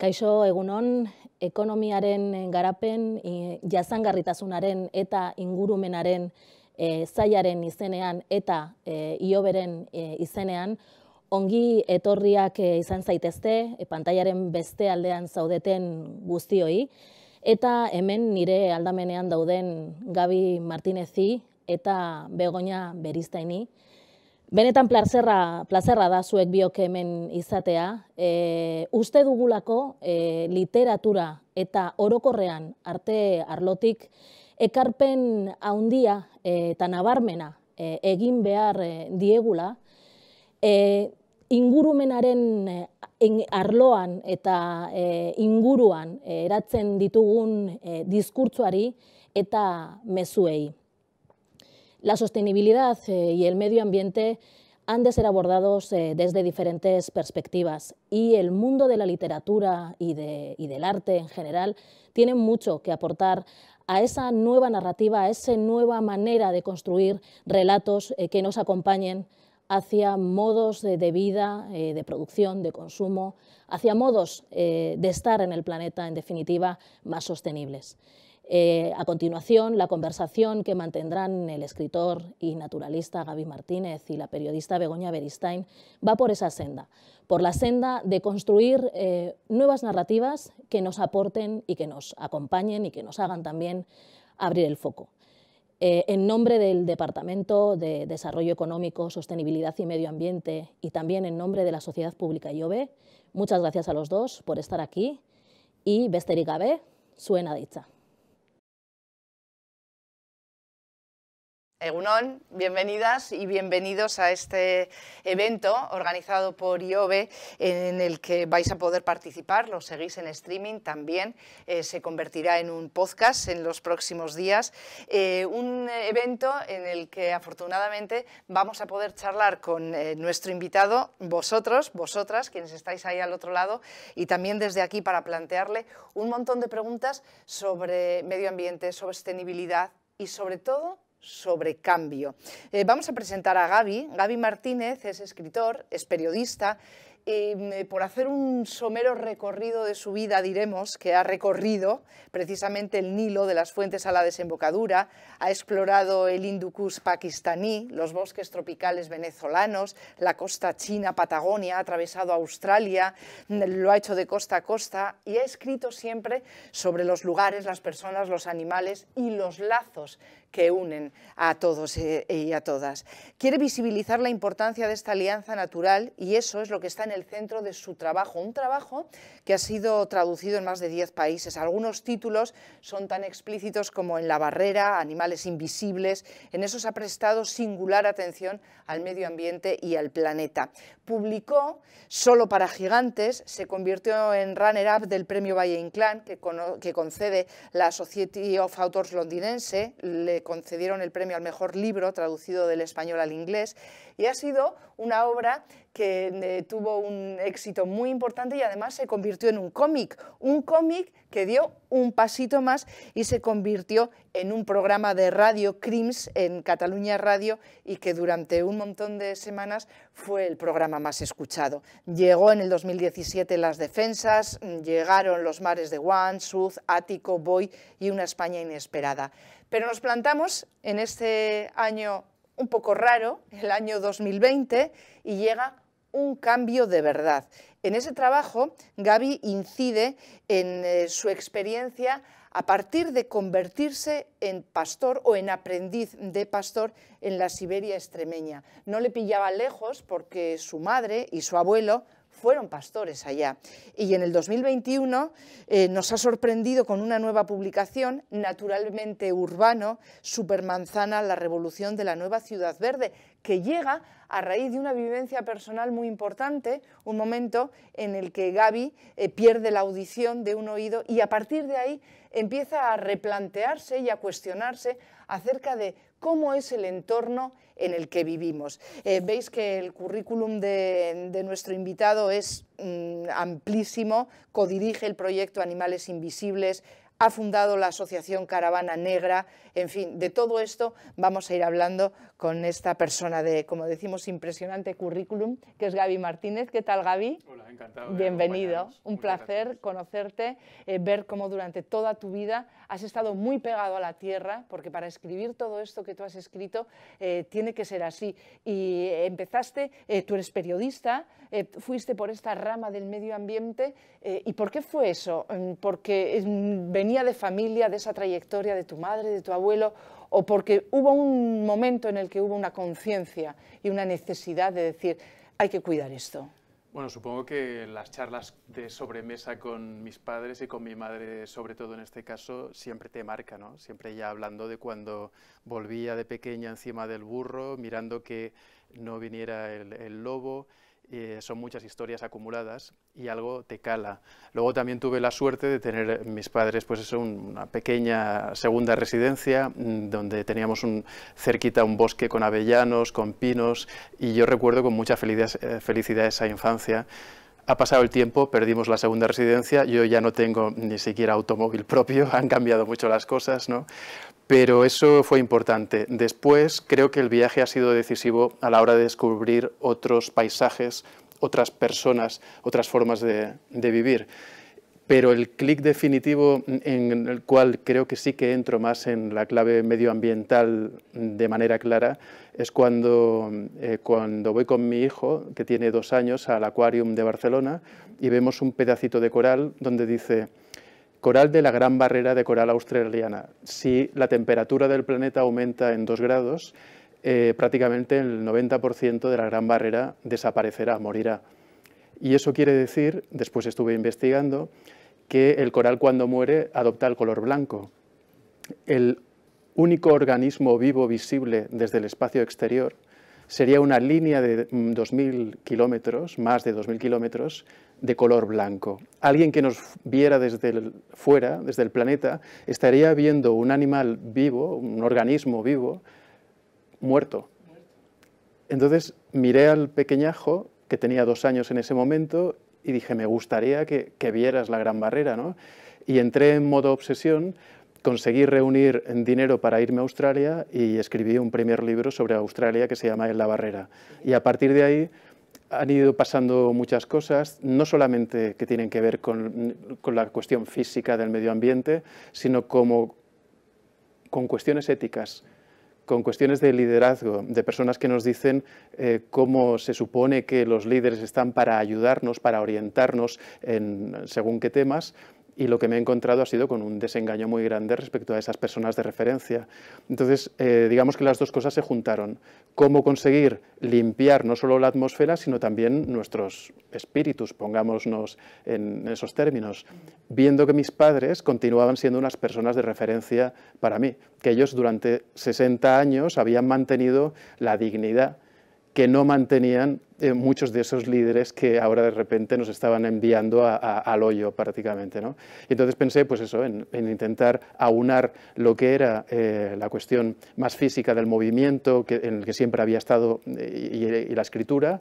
Kaixo egunon ekonomiaren eh, garapen jazangarritasunaren eta ingurumenaren zailaren eh, izenean eta e, ioberen izenean ongi etorriak izan zaitezte e, pantailaren beste aldean zaudeten guztioi eta hemen nire aldamenean dauden Gabi Martinezzi eta Begoña Beristaini Benetan plazerra, plazerra da zuek biok hemen izatea. E, uste dugulako e, literatura eta orokorrean arte arlotik ekarpen handia e, eta nabarmena e, egin behar e, diegula. E, ingurumenaren arloan eta e, inguruan eratzen ditugun e, eta mezuei. La sostenibilidad eh, y el medio ambiente han de ser abordados eh, desde diferentes perspectivas y el mundo de la literatura y, del arte en general tiene mucho que aportar a esa nueva narrativa, a esa nueva manera de construir relatos eh, que nos acompañen hacia modos de, vida, de producción, de consumo, hacia modos de estar en el planeta, en definitiva, más sostenibles. Eh, a continuación, la conversación que mantendrán el escritor y naturalista Gaby Martínez y la periodista Begoña Beristain va por esa senda, por la senda de construir eh, nuevas narrativas que nos aporten y que nos acompañen y que nos hagan también abrir el foco. Eh, en nombre del Departamento de Desarrollo Económico, Sostenibilidad y Medio Ambiente y también en nombre de la Sociedad Pública IOBE, muchas gracias a los dos por estar aquí y y Gabe, suena dicha. Egunon, bienvenidas y bienvenidos a este evento organizado por IOBE en el que vais a poder participar, lo seguís en streaming también, eh, se convertirá en un podcast en los próximos días, eh, un evento en el que afortunadamente vamos a poder charlar con eh, nuestro invitado, vosotros, vosotras, quienes estáis ahí al otro lado y también desde aquí para plantearle un montón de preguntas sobre medio ambiente, sobre sostenibilidad y sobre todo sobre cambio. Eh, vamos a presentar a Gaby. Gaby Martínez es escritor, es periodista. Mm, por hacer un somero recorrido de su vida, diremos que ha recorrido precisamente el Nilo de las fuentes a la desembocadura, ha explorado el Hindu pakistaní, los bosques tropicales venezolanos, la costa china, Patagonia, ha atravesado Australia, mm, lo ha hecho de costa a costa y ha escrito siempre sobre los lugares, las personas, los animales y los lazos que unen a todos eh, y a todas. Quiere visibilizar la importancia de esta alianza natural y eso es lo que está en el centro de su trabajo, un trabajo que ha sido traducido en más de 10 países. Algunos títulos son tan explícitos como En la barrera, Animales invisibles, en esos ha prestado singular atención al medio ambiente y al planeta. Publicó Solo para gigantes, se convirtió en runner-up del premio Valle Inclán que, concede la Society of Authors londinense, concedieron el premio al mejor libro traducido del español al inglés y ha sido una obra que eh, tuvo un éxito muy importante y además se convirtió en un cómic, un cómic que dio un pasito más y se convirtió en un programa de radio Crims en Cataluña Radio y que durante un montón de semanas fue el programa más escuchado. Llegó en el 2017 Las Defensas, llegaron los mares de Juan Sud, Ático, Boy y una España inesperada. Pero nos plantamos en este año un poco raro, el año 2020, y llega un cambio de verdad. En ese trabajo, Gaby incide en eh, su experiencia a partir de convertirse en pastor o en aprendiz de pastor en la Siberia extremeña. No le pillaba lejos porque su madre y su abuelo fueron pastores allá. Y en el 2021 eh, nos ha sorprendido con una nueva publicación, Naturalmente Urbano, Supermanzana, la revolución de la nueva ciudad verde, que llega a raíz de una vivencia personal muy importante, un momento en el que Gaby eh, pierde la audición de un oído y a partir de ahí empieza a replantearse y a cuestionarse acerca de cómo es el entorno en el que vivimos. Eh, veis que el currículum de, nuestro invitado es mm, amplísimo, codirige el proyecto Animales Invisibles, ha fundado la Asociación Caravana Negra, en fin, de todo esto vamos a ir hablando con esta persona de, como decimos, impresionante currículum, que es Gaby Martínez. ¿Qué tal, Gaby? Hola, encantado. Bienvenido. Un placer conocerte, eh, ver cómo durante toda tu vida has estado muy pegado a la tierra, porque para escribir todo esto que tú has escrito eh, tiene que ser así. Y eh, empezaste, tú eres periodista, fuiste por esta rama del medio ambiente. ¿Y por qué fue eso? Mm, ¿Porque mm, venía de familia, de esa trayectoria de tu madre, de tu abuelo? o porque hubo un momento en el que hubo una conciencia y una necesidad de decir, hay que cuidar esto. Bueno, supongo que las charlas de sobremesa con mis padres y con mi madre, sobre todo en este caso, siempre te marca, ¿no? Siempre ya hablando de cuando volvía de pequeña encima del burro, mirando que no viniera el lobo. Eh, son muchas historias acumuladas y algo te cala. Luego también tuve la suerte de tener eh, mis padres, pues eso, una pequeña segunda residencia mm, donde teníamos un, cerquita un bosque con avellanos, con pinos y yo recuerdo con mucha felicidad, eh, felicidad esa infancia. Ha pasado el tiempo, perdimos la segunda residencia, yo ya no tengo ni siquiera automóvil propio, han cambiado mucho las cosas, ¿no? pero eso fue importante. Después creo que el viaje ha sido decisivo a la hora de descubrir otros paisajes, otras personas, otras formas de, vivir. Pero el clic definitivo en el cual creo que sí que entro más en la clave medioambiental de manera clara es cuando, eh, cuando voy con mi hijo, que tiene dos años, al Aquarium de Barcelona y vemos un pedacito de coral donde dice Coral de la Gran Barrera de Coral Australiana. Si la temperatura del planeta aumenta en 2 grados, eh, prácticamente el 90% de la Gran Barrera desaparecerá, morirá. Y eso quiere decir, después estuve investigando, que el coral cuando muere adopta el color blanco. El único organismo vivo visible desde el espacio exterior sería una línea de 2.000 mm, kilómetros, más de 2.000 kilómetros, de color blanco. Alguien que nos viera desde fuera, desde el planeta, estaría viendo un animal vivo, un organismo vivo, muerto. Entonces miré al pequeñajo, que tenía dos años en ese momento, y dije, me gustaría que, vieras la gran barrera, ¿no? Y entré en modo obsesión, conseguí reunir dinero para irme a Australia y escribí un primer libro sobre Australia que se llama la barrera. Y a partir de ahí han ido pasando muchas cosas, no solamente que tienen que ver con, la cuestión física del medio ambiente, sino como con cuestiones éticas, con cuestiones de liderazgo, de personas que nos dicen eh, cómo se supone que los líderes están para ayudarnos, para orientarnos en según qué temas, y lo que me he encontrado ha sido con un desengaño muy grande respecto a esas personas de referencia. Entonces, eh, digamos que las dos cosas se juntaron. Cómo conseguir limpiar no solo la atmósfera, sino también nuestros espíritus, pongámonos en esos términos, viendo que mis padres continuaban siendo unas personas de referencia para mí, que ellos durante 60 años habían mantenido la dignidad que no mantenían eh, muchos de esos líderes que ahora de repente nos estaban enviando al hoyo prácticamente. ¿no? entonces pensé pues eso, en, intentar aunar lo que era eh, la cuestión más física del movimiento, en el que siempre había estado, eh, y, la escritura,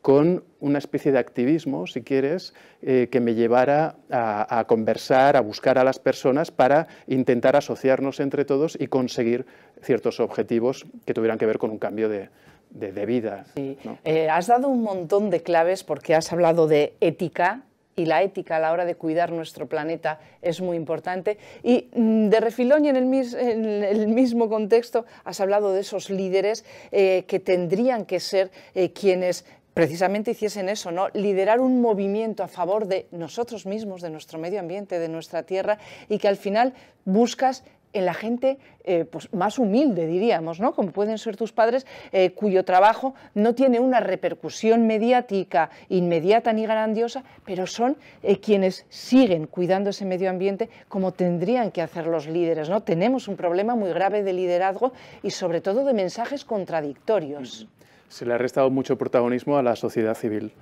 con una especie de activismo, si quieres, que me llevara a, conversar, a buscar a las personas para intentar asociarnos entre todos y conseguir ciertos objetivos que tuvieran que ver con un cambio de, de, debidas. Eh, has dado un montón de claves porque has hablado de ética y la ética a la hora de cuidar nuestro planeta es muy importante. Y mm, de refilón y en el, mismo contexto has hablado de esos líderes eh, que tendrían que ser eh, quienes precisamente hiciesen eso, ¿no? liderar un movimiento a favor de nosotros mismos, de nuestro medio ambiente, de nuestra tierra, y que al final buscas en la gente eh, pues, más humilde, diríamos, ¿no? como pueden ser tus padres, eh, cuyo trabajo no tiene una repercusión mediática inmediata ni grandiosa, pero son eh, quienes siguen cuidando ese medio ambiente como tendrían que hacer los líderes. ¿no? Tenemos un problema muy grave de liderazgo y sobre todo de mensajes contradictorios. Se le ha restado mucho protagonismo a la sociedad civil.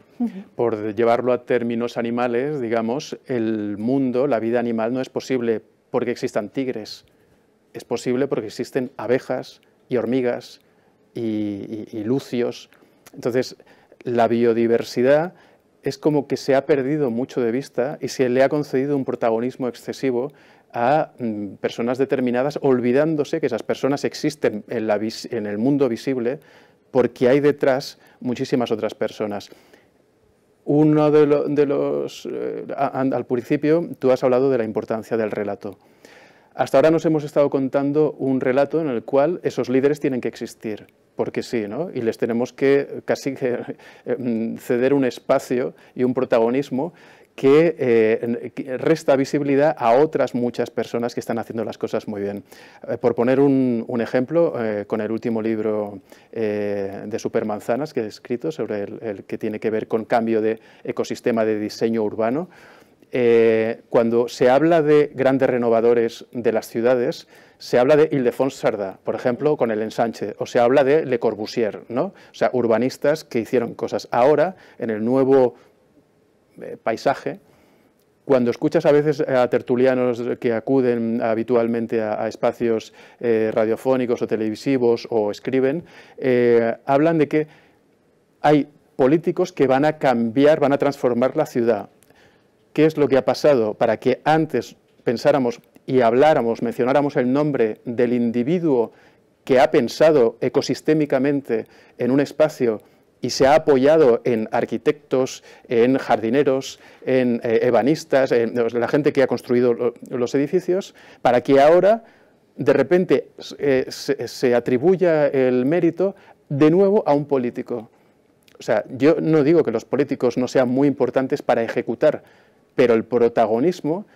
Por llevarlo a términos animales, digamos, el mundo, la vida animal no es posible porque existan tigres, es posible porque existen abejas y hormigas y, lucios. Entonces, la biodiversidad es como que se ha perdido mucho de vista y se le ha concedido un protagonismo excesivo a mm, personas determinadas, olvidándose que esas personas existen en, el mundo visible porque hay detrás muchísimas otras personas. Uno de, los... Eh, al principio tú has hablado de la importancia del relato. Hasta ahora nos hemos estado contando un relato en el cual esos líderes tienen que existir, porque sí, ¿no? Y les tenemos que casi eh, mm, ceder un espacio y un protagonismo eh, que resta visibilidad a otras muchas personas que están haciendo las cosas muy bien. Eh, por poner un, ejemplo, con el último libro de Supermanzanas que he escrito, sobre el, que tiene que ver con cambio de ecosistema de diseño urbano, eh, cuando se habla de grandes renovadores de las ciudades, se habla de Ildefons Sarda, por ejemplo, con el ensanche, o se habla de Le Corbusier, ¿no? o sea, urbanistas que hicieron cosas. Ahora, en el nuevo eh, paisaje, cuando escuchas a veces a tertulianos que acuden habitualmente a, espacios eh, radiofónicos o televisivos o escriben, hablan de que hay políticos que van a cambiar, van a transformar la ciudad qué es lo que ha pasado para que antes pensáramos y habláramos, mencionáramos el nombre del individuo que ha pensado ecosistémicamente en un espacio y se ha apoyado en arquitectos, en jardineros, en eh, ebanistas, en la gente que ha construido los edificios, para que ahora de repente eh, se atribuya el mérito de nuevo a un político. O sea, yo no digo que los políticos no sean muy importantes para ejecutar pero el protagonismo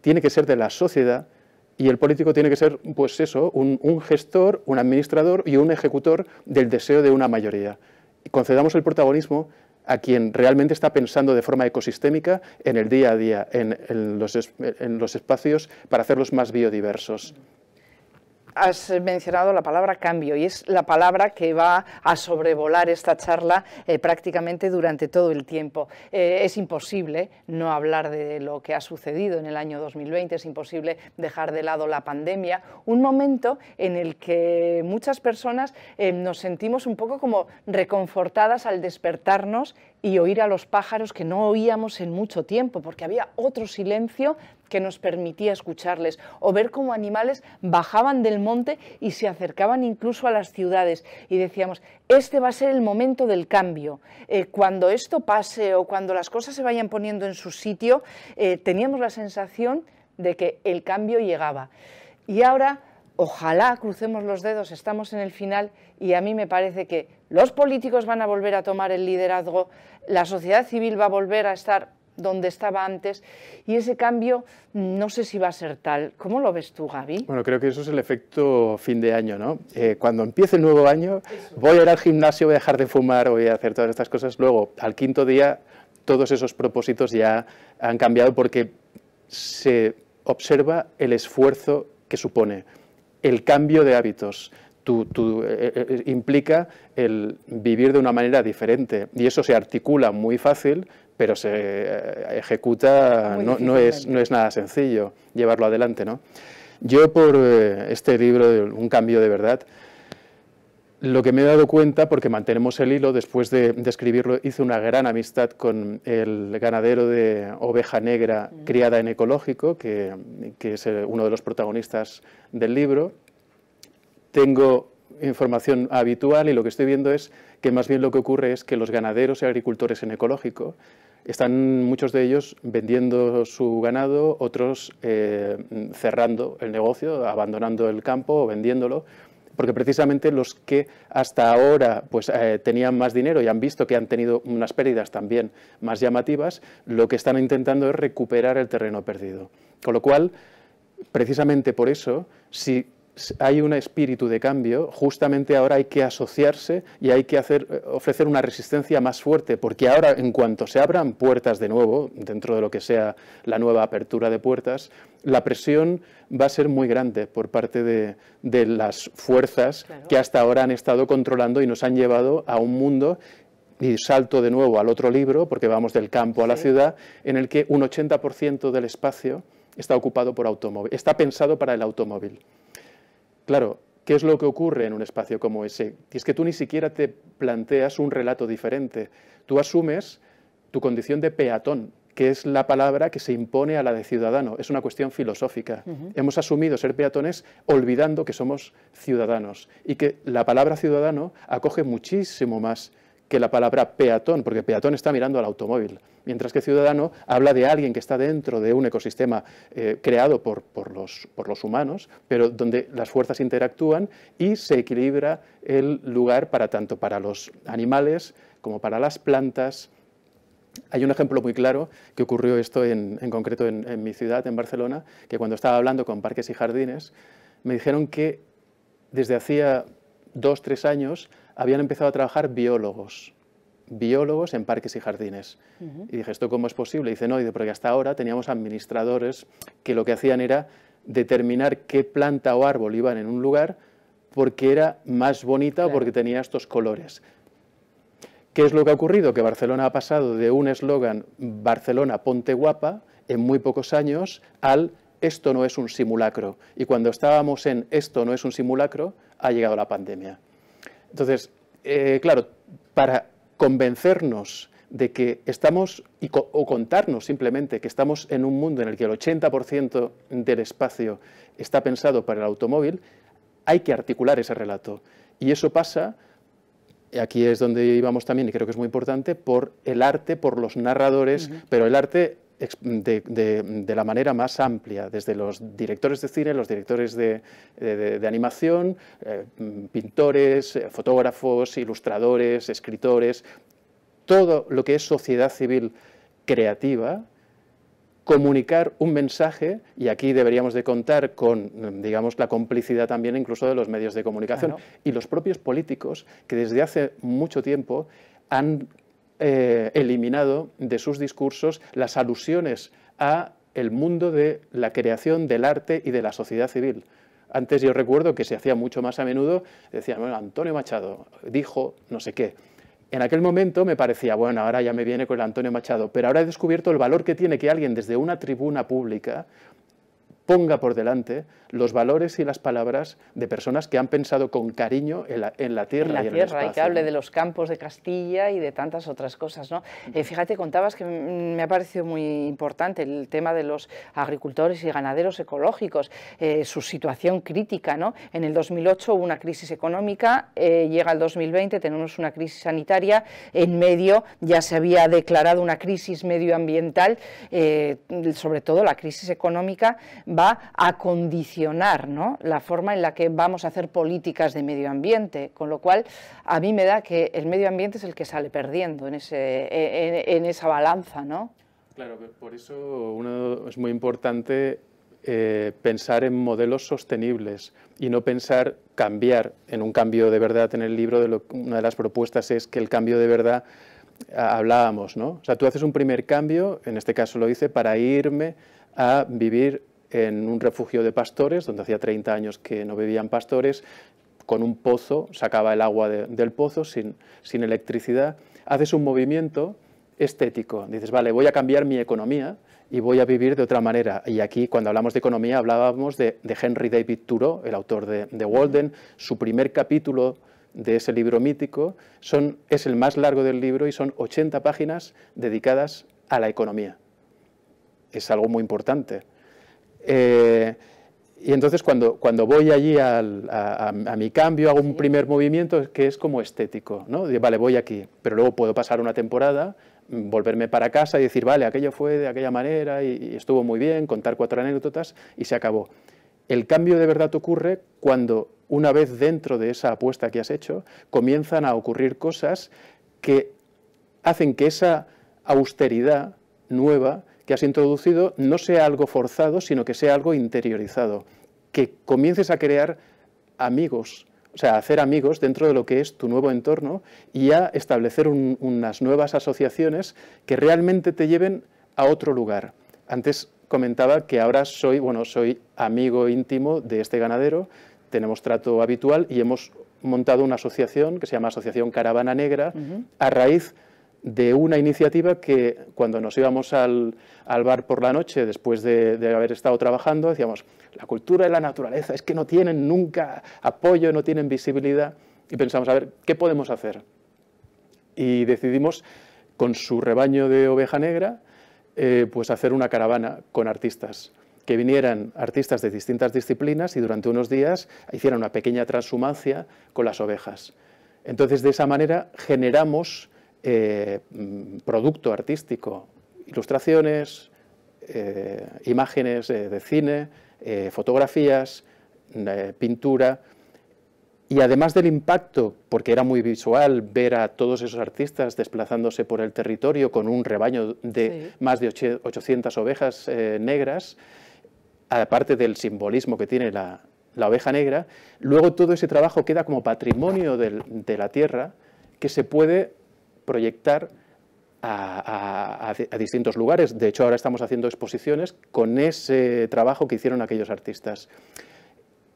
tiene que ser de la sociedad y el político tiene que ser, pues eso, un, gestor, un administrador y un ejecutor del deseo de una mayoría. Concedamos el protagonismo a quien realmente está pensando de forma ecosistémica en el día a día, en los, espacios para hacerlos más biodiversos has mencionado la palabra cambio y es la palabra que va a sobrevolar esta charla eh, prácticamente durante todo el tiempo. Eh, es imposible no hablar de lo que ha sucedido en el año 2020, es imposible dejar de lado la pandemia, un momento en el que muchas personas eh, nos sentimos un poco como reconfortadas al despertarnos y oír a los pájaros que no oíamos en mucho tiempo, porque había otro silencio que nos permitía escucharles o ver cómo animales bajaban del monte y se acercaban incluso a las ciudades y decíamos, este va a ser el momento del cambio. Eh, cuando esto pase o cuando las cosas se vayan poniendo en su sitio, eh, teníamos la sensación de que el cambio llegaba. Y ahora ojalá crucemos los dedos, estamos en el final y a mí me parece que los políticos van a volver a tomar el liderazgo, la sociedad civil va a volver a estar donde estaba antes y ese cambio no sé si va a ser tal. ¿Cómo lo ves tú, Gaby? Bueno, creo que eso es el efecto fin de año, ¿no? Eh, cuando empiece el nuevo año, voy a ir al gimnasio, voy a dejar de fumar, voy a hacer todas estas cosas. Luego, al quinto día, todos esos propósitos ya han cambiado porque se observa el esfuerzo que supone el cambio de hábitos, eh, eh, eh, implica el vivir de una manera diferente y eso se articula muy fácil, pero se ejecuta, no, es, no es nada sencillo llevarlo adelante. Yo por este libro, Un cambio de verdad, lo que me he dado cuenta, porque mantenemos el hilo, después de, escribirlo hice una gran amistad con el ganadero de oveja negra mm. criada en ecológico, que, que es uno de los protagonistas del libro, tengo información habitual y lo que estoy viendo es que más bien lo que ocurre es que los ganaderos y agricultores en ecológico están muchos de ellos vendiendo su ganado, otros eh, cerrando el negocio, abandonando el campo o vendiéndolo, porque precisamente los que hasta ahora pues, eh, tenían más dinero y han visto que han tenido unas pérdidas también más llamativas, lo que están intentando es recuperar el terreno perdido. Con lo cual, precisamente por eso, si hay un espíritu de cambio, justamente ahora hay que asociarse y hay que eh, ofrecer una resistencia más fuerte, porque ahora en cuanto se abran puertas de nuevo, dentro de lo que sea la nueva apertura de puertas, la presión va a ser muy grande por parte de, las fuerzas que hasta ahora han estado controlando y nos han llevado a un mundo y salto de nuevo al otro libro, porque vamos del campo a la ciudad, en el que un 80% del espacio está ocupado por automóvil, está pensado para el automóvil. Claro, ¿qué es lo que ocurre en un espacio como ese? Y es que tú ni siquiera te planteas un relato diferente. Tú asumes tu condición de peatón, que es la palabra que se impone a la de ciudadano. Es una cuestión filosófica. Hemos asumido ser peatones olvidando que somos ciudadanos y que la palabra ciudadano acoge muchísimo más que la palabra peatón, porque peatón está mirando al automóvil, mientras que ciudadano habla de alguien que está dentro de un ecosistema eh, creado por, los, humanos, pero donde las fuerzas interactúan y se equilibra el lugar para tanto para los animales como para las plantas, hay un ejemplo muy claro que ocurrió esto en, concreto en, en, mi ciudad, en Barcelona, que cuando estaba hablando con parques y jardines, me dijeron que desde hacía dos, tres años habían empezado a trabajar biólogos, biólogos en parques y jardines. Y dije, ¿esto cómo es posible? Y dice, no, porque hasta ahora teníamos administradores que lo que hacían era determinar qué planta o árbol iban en un lugar porque era más bonita o porque tenía estos colores. ¿Qué es lo que ha ocurrido? Que Barcelona ha pasado de un eslogan Barcelona ponte guapa en muy pocos años al esto no es un simulacro. Y cuando estábamos en esto no es un simulacro, ha llegado la pandemia. Entonces, eh, claro, para convencernos de que estamos, y o contarnos simplemente que estamos en un mundo en el que el 80% del espacio está pensado para el automóvil, hay que articular ese relato. Y eso pasa, aquí es donde íbamos también, y creo que es muy importante, por el arte, por los narradores, pero el arte de, la manera más amplia, desde los directores de cine, los directores de, animación, eh, pintores, eh, fotógrafos, ilustradores, escritores, todo lo que es sociedad civil creativa, comunicar un mensaje y aquí deberíamos de contar con, digamos, la complicidad también incluso de los medios de comunicación y los propios políticos que desde hace mucho tiempo han eh, eliminado de sus discursos las alusiones a el mundo de la creación del arte y de la sociedad civil. Antes yo recuerdo que se hacía mucho más a menudo, decían, bueno, Antonio Machado dijo no sé qué. En aquel momento me parecía, bueno, ahora ya me viene con el Antonio Machado, pero ahora he descubierto el valor que tiene que alguien desde una tribuna pública ponga por delante los valores y las palabras de personas que han pensado con cariño en la, tierra. En la y tierra, y que hable de los campos de Castilla y de tantas otras cosas. ¿no? Eh, fíjate, contabas que mm, me ha parecido muy importante el tema de los agricultores y ganaderos ecológicos, eh, su situación crítica. ¿no? En el 2008 hubo una crisis económica, eh, llega el 2020, tenemos una crisis sanitaria, en medio ya se había declarado una crisis medioambiental, sobre todo la crisis económica va a condicionar ¿no? la forma en la que vamos a hacer políticas de medio ambiente, con lo cual a mí me da que el medio ambiente es el que sale perdiendo en, ese, en, esa balanza. ¿no? Claro, por eso es muy importante eh, pensar en modelos sostenibles y no pensar cambiar en un cambio de verdad. En el libro de una de las propuestas es que el cambio de verdad hablábamos, ¿no? O sea, tú haces un primer cambio, en este caso lo hice, para irme a vivir en un refugio de pastores, donde hacía 30 años que no vivían pastores, con un pozo, sacaba el agua del pozo sin, electricidad, haces un movimiento estético, dices, vale, voy a cambiar mi economía y voy a vivir de otra manera. Y aquí, cuando hablamos de economía, hablábamos de, Henry David Thoreau, el autor de, Walden, su primer capítulo de ese libro mítico, son, es el más largo del libro y son 80 páginas dedicadas a la economía. Es algo muy importante. Eh, y entonces cuando, cuando voy allí a, mi cambio, hago un primer movimiento que es como estético, ¿no? vale, voy aquí, pero luego puedo pasar una temporada, mm, volverme para casa y decir, vale, aquello fue de aquella manera y estuvo muy bien, contar cuatro anécdotas y se acabó. El cambio de verdad ocurre cuando, una vez dentro de esa apuesta que has hecho, comienzan a ocurrir cosas que hacen que esa austeridad nueva que has introducido no sea algo forzado, sino que sea algo interiorizado, que comiences a crear amigos, o sea, hacer amigos dentro de lo que es tu nuevo entorno y a establecer unas nuevas asociaciones que realmente te lleven a otro lugar. Antes comentaba que ahora soy, bueno, soy amigo íntimo de este ganadero, tenemos trato habitual y hemos montado una asociación que se llama Asociación Caravana Negra a raíz de una iniciativa que cuando nos íbamos al, bar por la noche, después de, haber estado trabajando, decíamos, la cultura y la naturaleza es que no tienen nunca apoyo, no tienen visibilidad, y pensamos, a ver, ¿qué podemos hacer? Y decidimos, con su rebaño de oveja negra, eh, pues hacer una caravana con artistas que vinieran artistas de distintas disciplinas y durante unos días hicieran una pequeña transhumancia con las ovejas. Entonces, de esa manera generamos eh, mm, producto artístico, ilustraciones, eh, imágenes eh, de cine, fotografías, mm, pintura, y además del impacto, porque era muy visual ver a todos esos artistas desplazándose por el territorio con un rebaño de más de 800 ovejas negras, aparte del simbolismo que tiene la, oveja negra, luego todo ese trabajo queda como patrimonio de la tierra que se puede proyectar a, distintos lugares. De hecho, ahora estamos haciendo exposiciones con ese trabajo que hicieron aquellos artistas.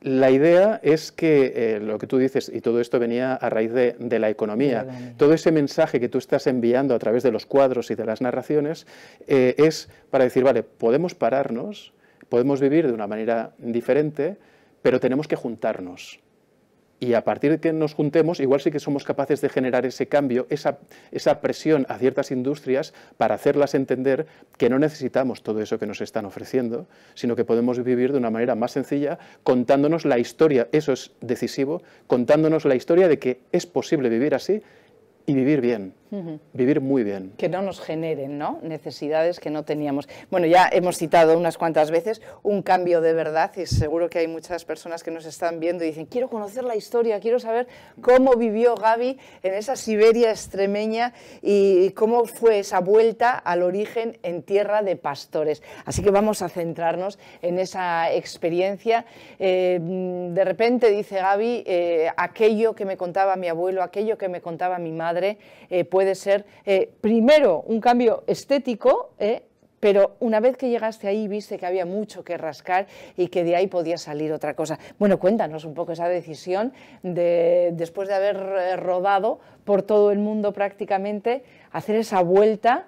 La idea es que eh, lo que tú dices, y todo esto venía a raíz de, la economía, todo ese mensaje que tú estás enviando a través de los cuadros y de las narraciones eh, es para decir, vale, podemos pararnos, podemos vivir de una manera diferente, pero tenemos que juntarnos. Y a partir de que nos juntemos, igual sí que somos capaces de generar ese cambio, esa, esa presión a ciertas industrias para hacerlas entender que no necesitamos todo eso que nos están ofreciendo, sino que podemos vivir de una manera más sencilla contándonos la historia, eso es decisivo, contándonos la historia de que es posible vivir así y vivir bien vivir muy bien. Que no nos generen ¿no? necesidades que no teníamos. Bueno, ya hemos citado unas cuantas veces un cambio de verdad y seguro que hay muchas personas que nos están viendo y dicen, quiero conocer la historia, quiero saber cómo vivió Gaby en esa Siberia extremeña y cómo fue esa vuelta al origen en tierra de pastores. Así que vamos a centrarnos en esa experiencia. Eh, de repente, dice Gaby, eh, aquello que me contaba mi abuelo, aquello que me contaba mi madre, eh, pues puede ser eh, primero un cambio estético, eh, pero una vez que llegaste ahí viste que había mucho que rascar y que de ahí podía salir otra cosa. Bueno, cuéntanos un poco esa decisión de, después de haber eh, rodado por todo el mundo prácticamente, hacer esa vuelta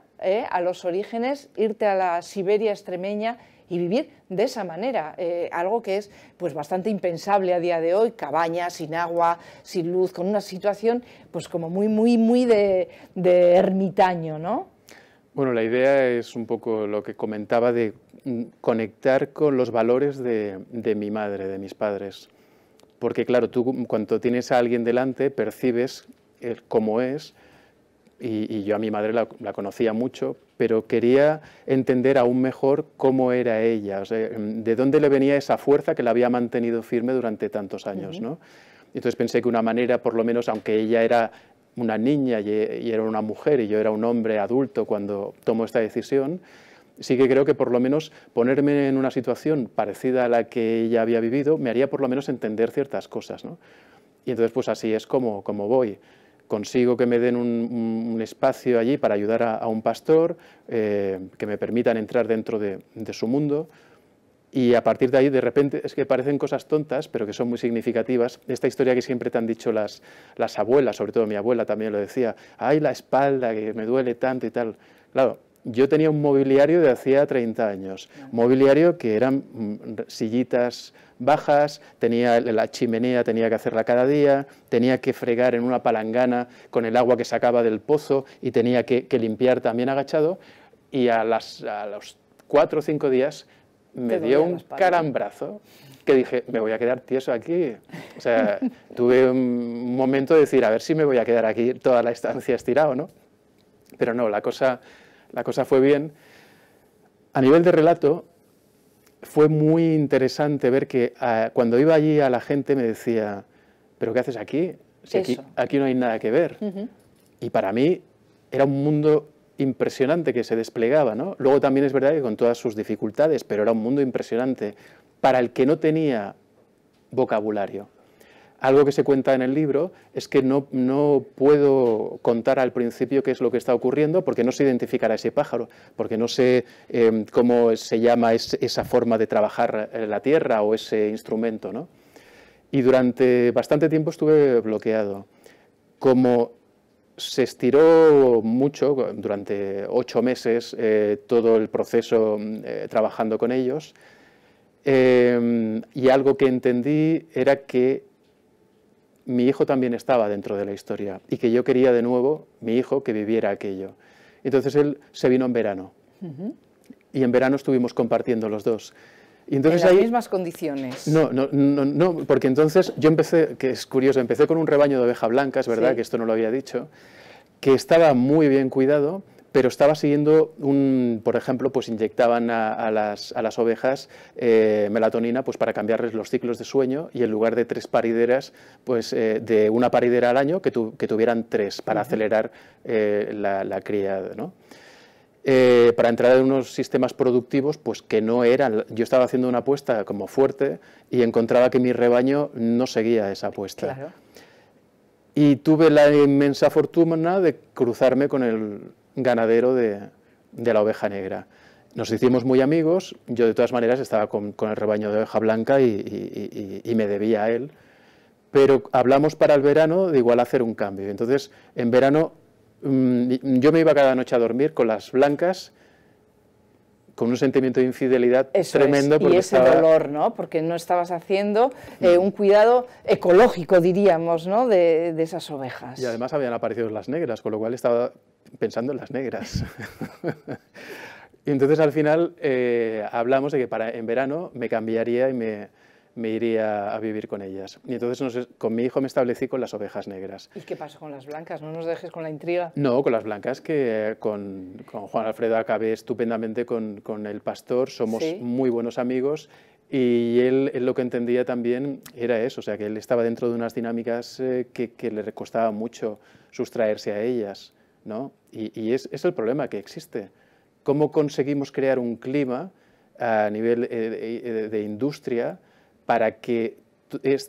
a los orígenes, irte a la Siberia extremeña y vivir de esa manera, eh, algo que es pues bastante impensable a día de hoy, cabaña, sin agua, sin luz, con una situación pues como muy, muy, muy de, ermitaño, ¿no? Bueno, la idea es un poco lo que comentaba de mm, conectar con los valores de, mi madre, de mis padres. Porque claro, tú cuando tienes a alguien delante percibes cómo es, y, yo a mi madre la, conocía mucho, pero quería entender aún mejor cómo era ella, de dónde le venía esa fuerza que la había mantenido firme durante tantos años. Entonces pensé que una manera, por lo menos, aunque ella era una niña y, era una mujer y yo era un hombre adulto cuando tomo esta decisión, sí que creo que por lo menos ponerme en una situación parecida a la que ella había vivido me haría por lo menos entender ciertas cosas. ¿no? Y entonces pues así es como, como voy consigo que me den un, espacio allí para ayudar a, un pastor, eh, que me permitan entrar dentro de, su mundo. Y a partir de ahí, de repente, es que parecen cosas tontas, pero que son muy significativas. Esta historia que siempre te han dicho las, las abuelas, sobre todo mi abuela también lo decía, ay, la espalda, que me duele tanto y tal. Claro, yo tenía un mobiliario de hacía 30 años, mobiliario que eran mm, sillitas, bajas, tenía la chimenea, tenía que hacerla cada día, tenía que fregar en una palangana con el agua que sacaba del pozo y tenía que, limpiar también agachado. Y a, las, a los cuatro o cinco días me dio un carambrazo que dije, me voy a quedar tieso aquí. O sea, tuve un momento de decir, a ver si me voy a quedar aquí toda la estancia estirado, ¿no? Pero no, la cosa, la cosa fue bien. A nivel de relato, fue muy interesante ver que ah, cuando iba allí a la gente me decía, ¿pero qué haces aquí? Si aquí, no hay nada que ver. Y para mí era un mundo impresionante que se desplegaba, ¿no? Luego también es verdad que con todas sus dificultades, pero era un mundo impresionante para el que no tenía vocabulario. Algo que se cuenta en el libro es que no, puedo contar al principio qué es lo que está ocurriendo porque no se identificará ese pájaro, porque no sé em, cómo se llama esa forma de trabajar eh, la tierra o ese instrumento. ¿no? Y durante bastante tiempo estuve bloqueado. Como se estiró mucho, durante ocho meses, eh, todo el proceso mm, eh, trabajando con ellos, em, y algo que entendí era que mi hijo también estaba dentro de la historia y que yo quería de nuevo mi hijo que viviera aquello. Entonces él se vino en verano y en verano estuvimos compartiendo los dos. Y entonces en las mismas condiciones. No, no, porque entonces yo empecé, que es curioso, empecé con un rebaño de ovejas blancas, ¿verdad? Que esto no lo había dicho, que estaba muy bien cuidado, pero estaba siguiendo un, por ejemplo, pues inyectaban a, las, a las, ovejas eh, melatonina pues para cambiarles los ciclos de sueño y en lugar de tres parideras, pues eh, de una paridera al año que, tuvieran tres para acelerar eh, la, cría, para entrar en unos sistemas productivos pues que no eran yo estaba haciendo una apuesta como fuerte y encontraba que mi rebaño no seguía esa apuesta y tuve la inmensa fortuna de cruzarme con el ganadero de, la oveja negra. Nos hicimos muy amigos, yo de todas maneras estaba con, el rebaño de oveja blanca y, me debía a él, pero hablamos para el verano de igual hacer un cambio. Entonces, en verano mm, yo me iba cada noche a dormir con las blancas con un sentimiento de infidelidad tremendo. Y ese dolor, ¿no? Porque no estabas haciendo eh, un cuidado ecológico, diríamos, ¿no? de, esas ovejas. Y además habían aparecido las negras, con lo cual estaba pensando en las negras. y entonces al final eh, hablamos de que para, en verano me cambiaría y me, iría a vivir con ellas. Y entonces con mi hijo me establecí con las ovejas negras. ¿Y qué pasó con las blancas? No nos dejes con la intriga. No, con las blancas, que con, Juan Alfredo acabé estupendamente con, el pastor, somos muy buenos amigos. Y él, lo que entendía también era eso, o sea, que él estaba dentro de unas dinámicas eh, que le costaba mucho sustraerse a ellas. ¿no? Y, es, el problema que existe. ¿Cómo conseguimos crear un clima eh, a nivel eh, eh, de, industria para que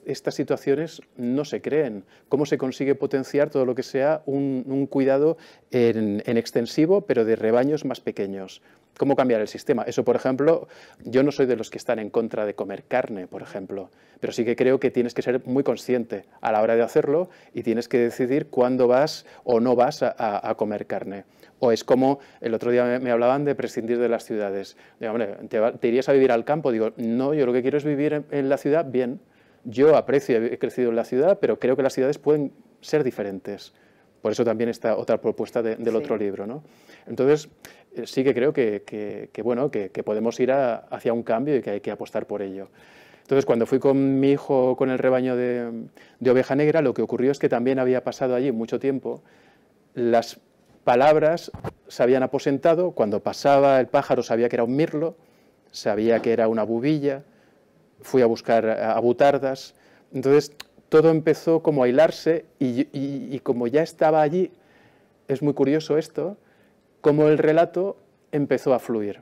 estas situaciones no se creen. ¿Cómo se consigue potenciar todo lo que sea un, cuidado en, extensivo, pero de rebaños más pequeños? cómo cambiar el sistema. Eso, por ejemplo, yo no soy de los que están en contra de comer carne, por ejemplo, pero sí que creo que tienes que ser muy consciente a la hora de hacerlo y tienes que decidir cuándo vas o no vas a, comer carne. O es como el otro día me, hablaban de prescindir de las ciudades. Digo, hombre, ¿te, irías a vivir al campo? Digo, no, yo lo que quiero es vivir en, la ciudad bien. Yo aprecio, he crecido en la ciudad, pero creo que las ciudades pueden ser diferentes. Por eso también está otra propuesta del otro libro. ¿no? Entonces, eh, sí que creo que, bueno, que, podemos ir hacia un cambio y que hay que apostar por ello. Entonces, cuando fui con mi hijo con el rebaño de, oveja negra, lo que ocurrió es que también había pasado allí mucho tiempo. Las palabras se habían aposentado, cuando pasaba el pájaro sabía que era un mirlo, sabía que era una bubilla, fui a buscar a butardas. Entonces, todo empezó como a hilarse y como ya estaba allí, es muy curioso esto, como el relato empezó a fluir.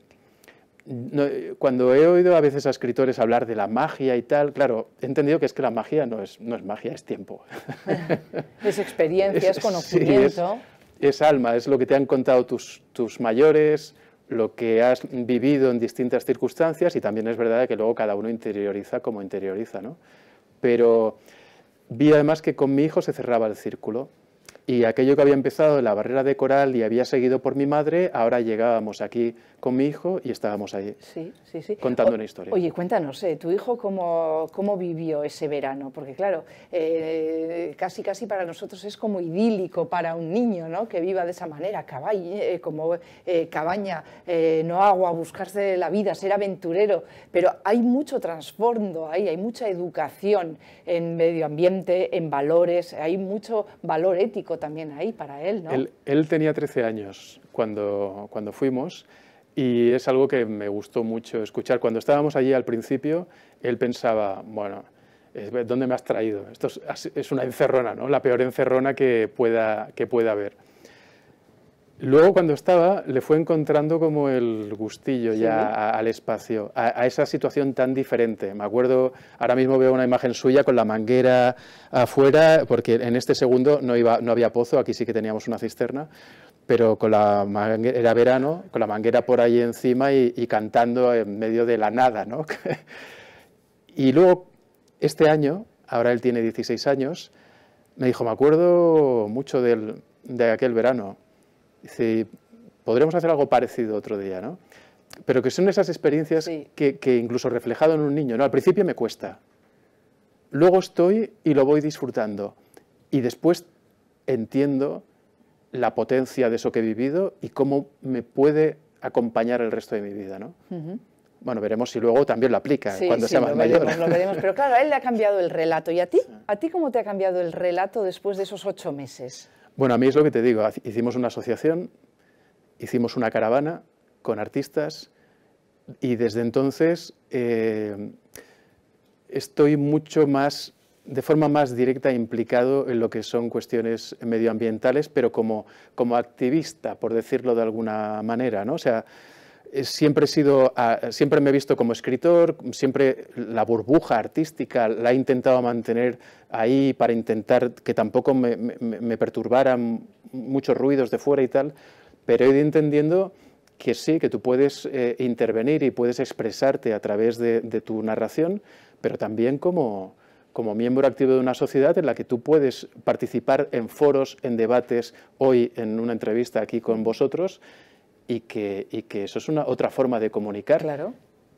cuando he oído a veces a escritores hablar de la magia y tal, claro, he entendido que es que la magia no es, magia, es tiempo. es experiencia, es, conocimiento. es, alma, es lo que te han contado tus, mayores, lo que has vivido en distintas circunstancias y también es verdad que luego cada uno interioriza como interioriza, ¿no? Pero vi además que con mi hijo se cerraba el círculo. Y aquello que había empezado, en la barrera de coral y había seguido por mi madre, ahora llegábamos aquí con mi hijo y estábamos ahí contando una historia. Oye, cuéntanos, eh, ¿tu hijo cómo, cómo, vivió ese verano? Porque claro, eh, casi casi para nosotros es como idílico para un niño que viva de esa manera, eh, cabaña, como cabaña, no agua, buscarse la vida, ser aventurero. Pero hay mucho trasfondo ahí, hay mucha educación en medio ambiente, en valores, hay mucho valor ético también ahí para él, ¿no? Él, tenía 13 años cuando, cuando fuimos y es algo que me gustó mucho escuchar. Cuando estábamos allí al principio, él pensaba, bueno, ¿dónde me has traído? Esto es, una encerrona, ¿no? La peor encerrona que pueda, que pueda haber. Luego cuando estaba le fue encontrando como el gustillo ya al espacio, a, esa situación tan diferente. Me acuerdo, ahora mismo veo una imagen suya con la manguera afuera, porque en este segundo no, había pozo, aquí sí que teníamos una cisterna, pero con la era verano, con la manguera por ahí encima y, cantando en medio de la nada. ¿no? y luego este año, ahora él tiene 16 años, me dijo, me acuerdo mucho de aquel verano dice, podremos hacer algo parecido otro día, ¿no? Pero que son esas experiencias que, que, incluso reflejado en un niño, ¿no? Al principio me cuesta, luego estoy y lo voy disfrutando, y después entiendo la potencia de eso que he vivido y cómo me puede acompañar el resto de mi vida, ¿no? bueno, veremos si luego también lo aplica cuando sea más mayor. pero claro, a él le ha cambiado el relato. ¿Y a ti? ¿A ti cómo te ha cambiado el relato después de esos ocho meses? Bueno, a mí es lo que te digo, hicimos una asociación, hicimos una caravana con artistas y desde entonces eh, estoy mucho más, de forma más directa, implicado en lo que son cuestiones medioambientales, pero como, activista, por decirlo de alguna manera, ¿no? O sea, eh, siempre sido, ah, siempre me he visto como escritor, siempre la burbuja artística la he intentado mantener ahí para intentar que tampoco me, perturbaran muchos ruidos de fuera y tal, pero he ido entendiendo que sí, que tú puedes eh, intervenir y puedes expresarte a través de, tu narración, pero también como miembro activo de una sociedad en la que tú puedes participar en foros, en debates, hoy en una entrevista aquí con vosotros, y que, que eso es una otra forma de comunicar.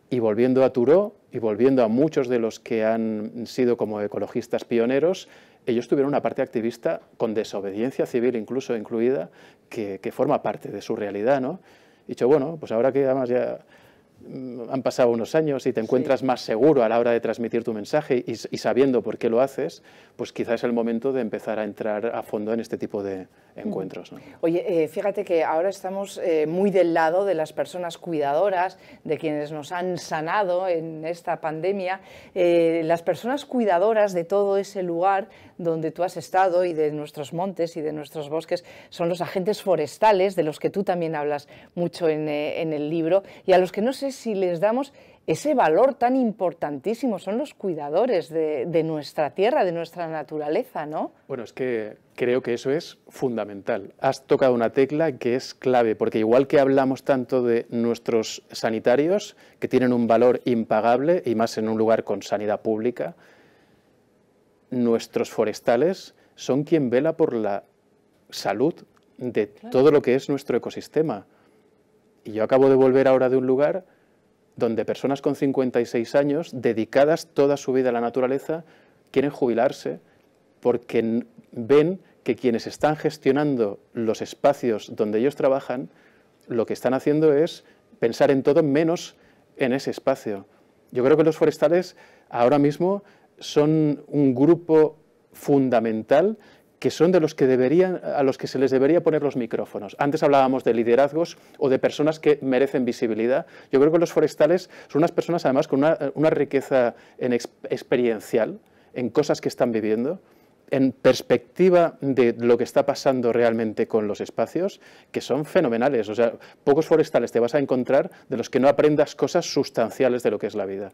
Y volviendo a Turó y volviendo a muchos de los que han sido como ecologistas pioneros, ellos tuvieron una parte activista con desobediencia civil incluso incluida, que, forma parte de su realidad, ¿no? dicho, bueno, pues ahora que además ya Mm, han pasado unos años y te encuentras más seguro a la hora de transmitir tu mensaje y, sabiendo por qué lo haces, pues quizás es el momento de empezar a entrar a fondo en este tipo de encuentros. Oye, eh, fíjate que ahora estamos eh, muy del lado de las personas cuidadoras, de quienes nos han sanado en esta pandemia, eh, las personas cuidadoras de todo ese lugar donde tú has estado y de nuestros montes y de nuestros bosques, son los agentes forestales, de los que tú también hablas mucho en, en el libro, y a los que no sé si les damos ese valor tan importantísimo, son los cuidadores de, nuestra tierra, de nuestra naturaleza, ¿no? Bueno, es que creo que eso es fundamental. Has tocado una tecla que es clave, porque igual que hablamos tanto de nuestros sanitarios, que tienen un valor impagable, y más en un lugar con sanidad pública, nuestros forestales son quien vela por la salud de todo lo que es nuestro ecosistema. Y yo acabo de volver ahora de un lugar donde personas con 56 años, dedicadas toda su vida a la naturaleza, quieren jubilarse porque ven que quienes están gestionando los espacios donde ellos trabajan, lo que están haciendo es pensar en todo menos en ese espacio. Yo creo que los forestales ahora mismo son un grupo fundamental que son de los que deberían, a los que se les debería poner los micrófonos. Antes hablábamos de liderazgos o de personas que merecen visibilidad. Yo creo que los forestales son unas personas además con una, riqueza experiencial, en cosas que están viviendo, en perspectiva de lo que está pasando realmente con los espacios, que son fenomenales. O sea, pocos forestales te vas a encontrar de los que no aprendas cosas sustanciales de lo que es la vida.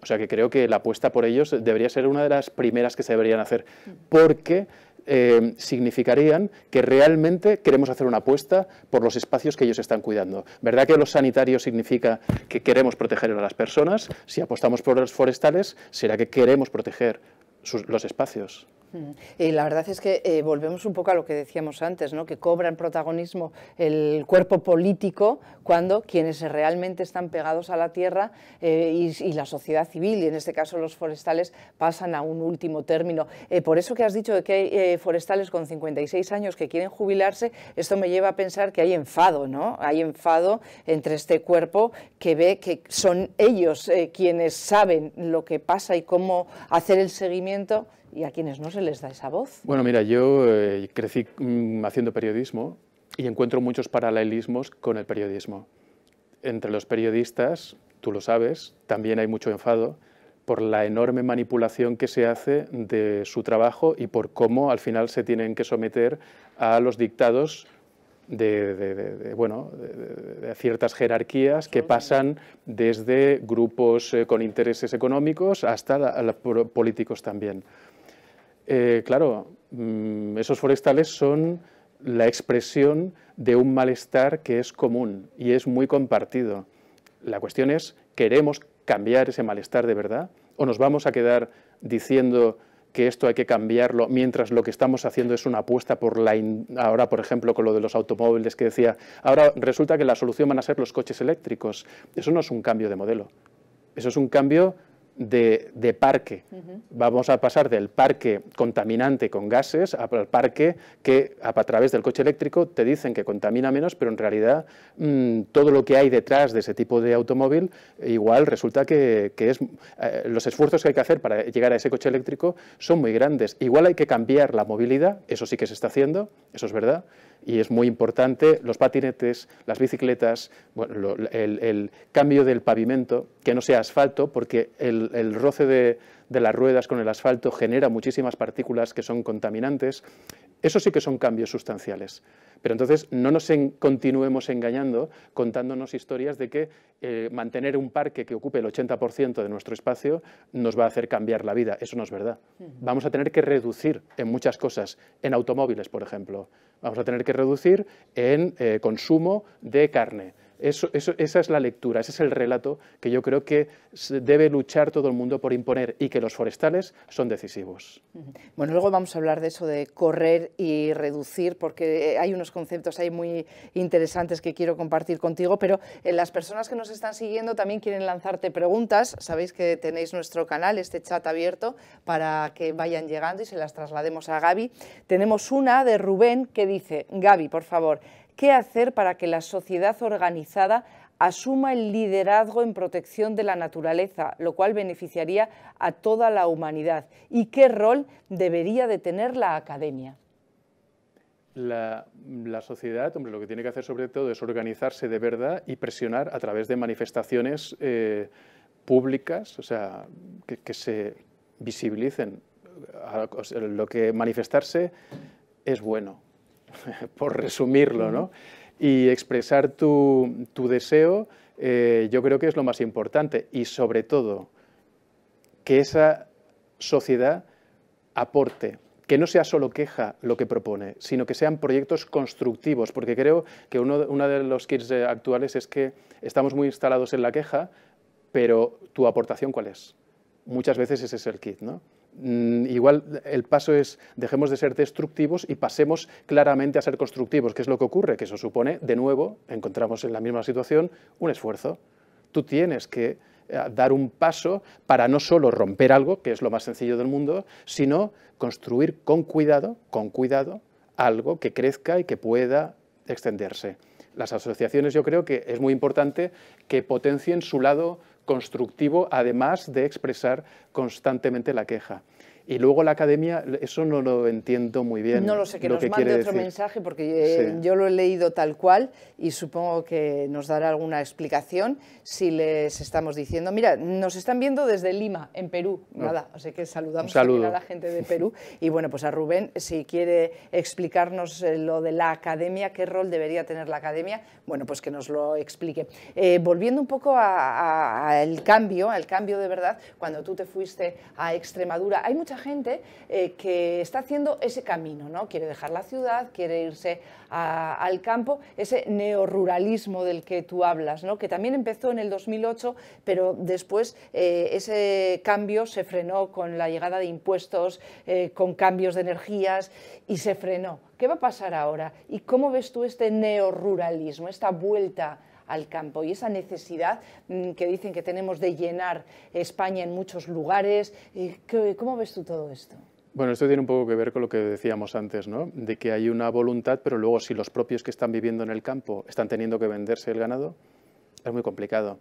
O sea que creo que la apuesta por ellos debería ser una de las primeras que se deberían hacer, mm. porque eh, significarían que realmente queremos hacer una apuesta por los espacios que ellos están cuidando. ¿Verdad que los sanitarios significa que queremos proteger a las personas? Si apostamos por los forestales, será que queremos proteger los espacios la verdad es que eh, volvemos un poco a lo que decíamos antes, ¿no? que cobran protagonismo el cuerpo político cuando quienes realmente están pegados a la tierra eh, y, la sociedad civil, y en este caso los forestales, pasan a un último término. Eh, por eso que has dicho que hay forestales con 56 años que quieren jubilarse, esto me lleva a pensar que hay enfado, ¿no? Hay enfado entre este cuerpo que ve que son ellos quienes saben lo que pasa y cómo hacer el seguimiento y a quienes no se les da esa voz. Bueno, mira, yo eh, crecí mm, haciendo periodismo y encuentro muchos paralelismos con el periodismo. Entre los periodistas, tú lo sabes, también hay mucho enfado por la enorme manipulación que se hace de su trabajo y por cómo al final se tienen que someter a los dictados de, bueno, ciertas jerarquías que pasan desde grupos eh, con intereses económicos hasta políticos también. Eh, claro, mm, esos forestales son la expresión de un malestar que es común y es muy compartido. La cuestión es, ¿queremos cambiar ese malestar de verdad? ¿O nos vamos a quedar diciendo que esto hay que cambiarlo, mientras lo que estamos haciendo es una apuesta por la... Ahora, por ejemplo, con lo de los automóviles que decía, ahora resulta que la solución van a ser los coches eléctricos. Eso no es un cambio de modelo. Eso es un cambio de, parque. Vamos a pasar del parque contaminante con gases al parque que a, través del coche eléctrico te dicen que contamina menos, pero en realidad mm, todo lo que hay detrás de ese tipo de automóvil igual resulta que, es, eh, los esfuerzos que hay que hacer para llegar a ese coche eléctrico son muy grandes. Igual hay que cambiar la movilidad, eso sí que se está haciendo, eso es verdad, y es muy importante, los patinetes, las bicicletas, bueno, el, cambio del pavimento, que no sea asfalto, porque el roce de, de las ruedas con el asfalto genera muchísimas partículas que son contaminantes. Eso sí que son cambios sustanciales. Pero entonces no nos continuemos engañando contándonos historias de que eh, mantener un parque que ocupe el 80% de nuestro espacio nos va a hacer cambiar la vida. Eso no es verdad. Vamos a tener que reducir en muchas cosas, en automóviles, por ejemplo. Vamos a tener que reducir en eh, consumo de carne esa es la lectura, ese es el relato que yo creo que debe luchar todo el mundo por imponer y que los forestales son decisivos. Bueno, luego vamos a hablar de eso de correr y reducir, porque eh, hay unos conceptos ahí muy interesantes que quiero compartir contigo, pero eh, las personas que nos están siguiendo también quieren lanzarte preguntas. Sabéis que tenéis nuestro canal, este chat abierto, para que vayan llegando y se las traslademos a Gaby. Tenemos una de Rubén que dice, Gaby, por favor, ¿Qué hacer para que la sociedad organizada asuma el liderazgo en protección de la naturaleza, lo cual beneficiaría a toda la humanidad? ¿Y qué rol debería de tener la academia? La, sociedad, hombre, lo que tiene que hacer sobre todo es organizarse de verdad y presionar a través de manifestaciones eh, públicas, o sea, que se visibilicen. Lo que manifestarse es bueno, por resumirlo, ¿no? Y expresar tu, deseo, eh, yo creo que es lo más importante. Y sobre todo, que esa sociedad aporte, que no sea solo queja lo que propone, sino que sean proyectos constructivos, porque creo que uno, uno de los kits actuales es que estamos muy instalados en la queja, pero tu aportación cuál es. Muchas veces ese es el kit, ¿no? Mm, igual el paso es dejemos de ser destructivos y pasemos claramente a ser constructivos. que es lo que ocurre? Que eso supone, de nuevo, encontramos en la misma situación, un esfuerzo. Tú tienes que eh, dar un paso para no solo romper algo, que es lo más sencillo del mundo, sino construir con cuidado, con cuidado, algo que crezca y que pueda extenderse. Las asociaciones yo creo que es muy importante que potencien su lado constructivo, además de expresar constantemente la queja. Y luego la academia, eso no lo entiendo muy bien. No lo sé, que nos mande otro mensaje porque eh, yo lo he leído tal cual y supongo que nos dará alguna explicación si les estamos diciendo. Mira, nos están viendo desde Lima, en Perú, ah. nada, así que saludamos a la gente de Perú. Y bueno, pues a Rubén, si quiere explicarnos eh, lo de la academia, qué rol debería tener la academia, bueno, pues que nos lo explique. Eh, volviendo un poco al a, el cambio, al cambio de verdad, cuando tú te fuiste a Extremadura, hay mucha gente eh, que está haciendo ese camino, ¿no? Quiere dejar la ciudad, quiere irse al campo, ese neoruralismo del que tú hablas, Que también empezó en el 2008, pero después eh, ese cambio se frenó con la llegada de impuestos, eh, con cambios de energías y se frenó. ¿Qué va a pasar ahora? ¿Y cómo ves tú este neoruralismo, esta vuelta al campo y esa necesidad mm, que dicen que tenemos de llenar España en muchos lugares. ¿Cómo ves tú todo esto? Bueno, esto tiene un poco que ver con lo que decíamos antes, ¿no? De que hay una voluntad, pero luego si los propios que están viviendo en el campo están teniendo que venderse el ganado, es muy complicado.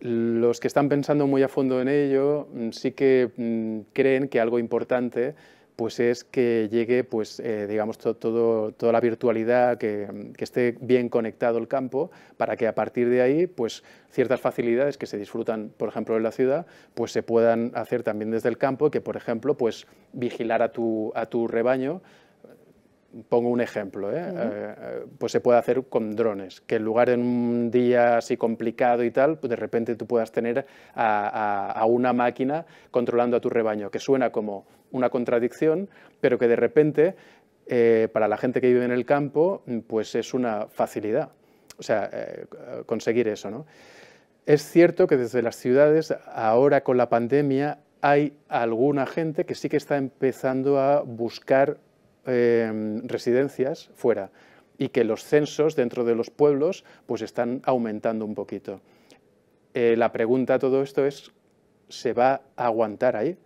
Los que están pensando muy a fondo en ello mm, sí que mm, creen que algo importante pues es que llegue pues, eh, digamos, toda la virtualidad, que, esté bien conectado el campo, para que a partir de ahí pues, ciertas facilidades que se disfrutan, por ejemplo, en la ciudad, pues se puedan hacer también desde el campo, que, por ejemplo, pues, vigilar a tu, a tu rebaño pongo un ejemplo, ¿eh? Eh, pues se puede hacer con drones, que en lugar de un día así complicado y tal, pues de repente tú puedas tener a, una máquina controlando a tu rebaño, que suena como una contradicción, pero que de repente eh, para la gente que vive en el campo pues es una facilidad, o sea, eh, conseguir eso. ¿no? Es cierto que desde las ciudades, ahora con la pandemia, hay alguna gente que sí que está empezando a buscar em, residencias fuera y que los censos dentro de los pueblos pues están aumentando un poquito. Eh, la pregunta a todo esto es, ¿se va a aguantar ahí?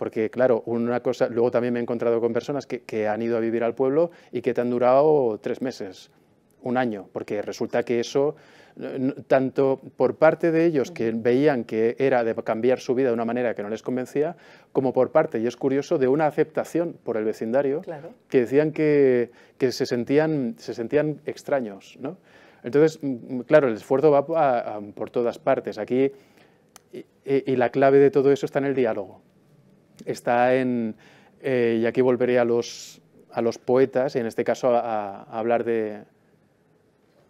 Porque, claro, una cosa, luego también me he encontrado con personas que, han ido a vivir al pueblo y que te han durado tres meses, un año, porque resulta que eso, tanto por parte de ellos que veían que era de cambiar su vida de una manera que no les convencía, como por parte, y es curioso, de una aceptación por el vecindario, que decían que, se, sentían, extraños. ¿no? Entonces, claro, el esfuerzo va ah, ah, por todas partes. Aquí, y la clave de todo eso está en el diálogo está en, eh, y aquí volveré a los, a los poetas, y en este caso a, hablar de,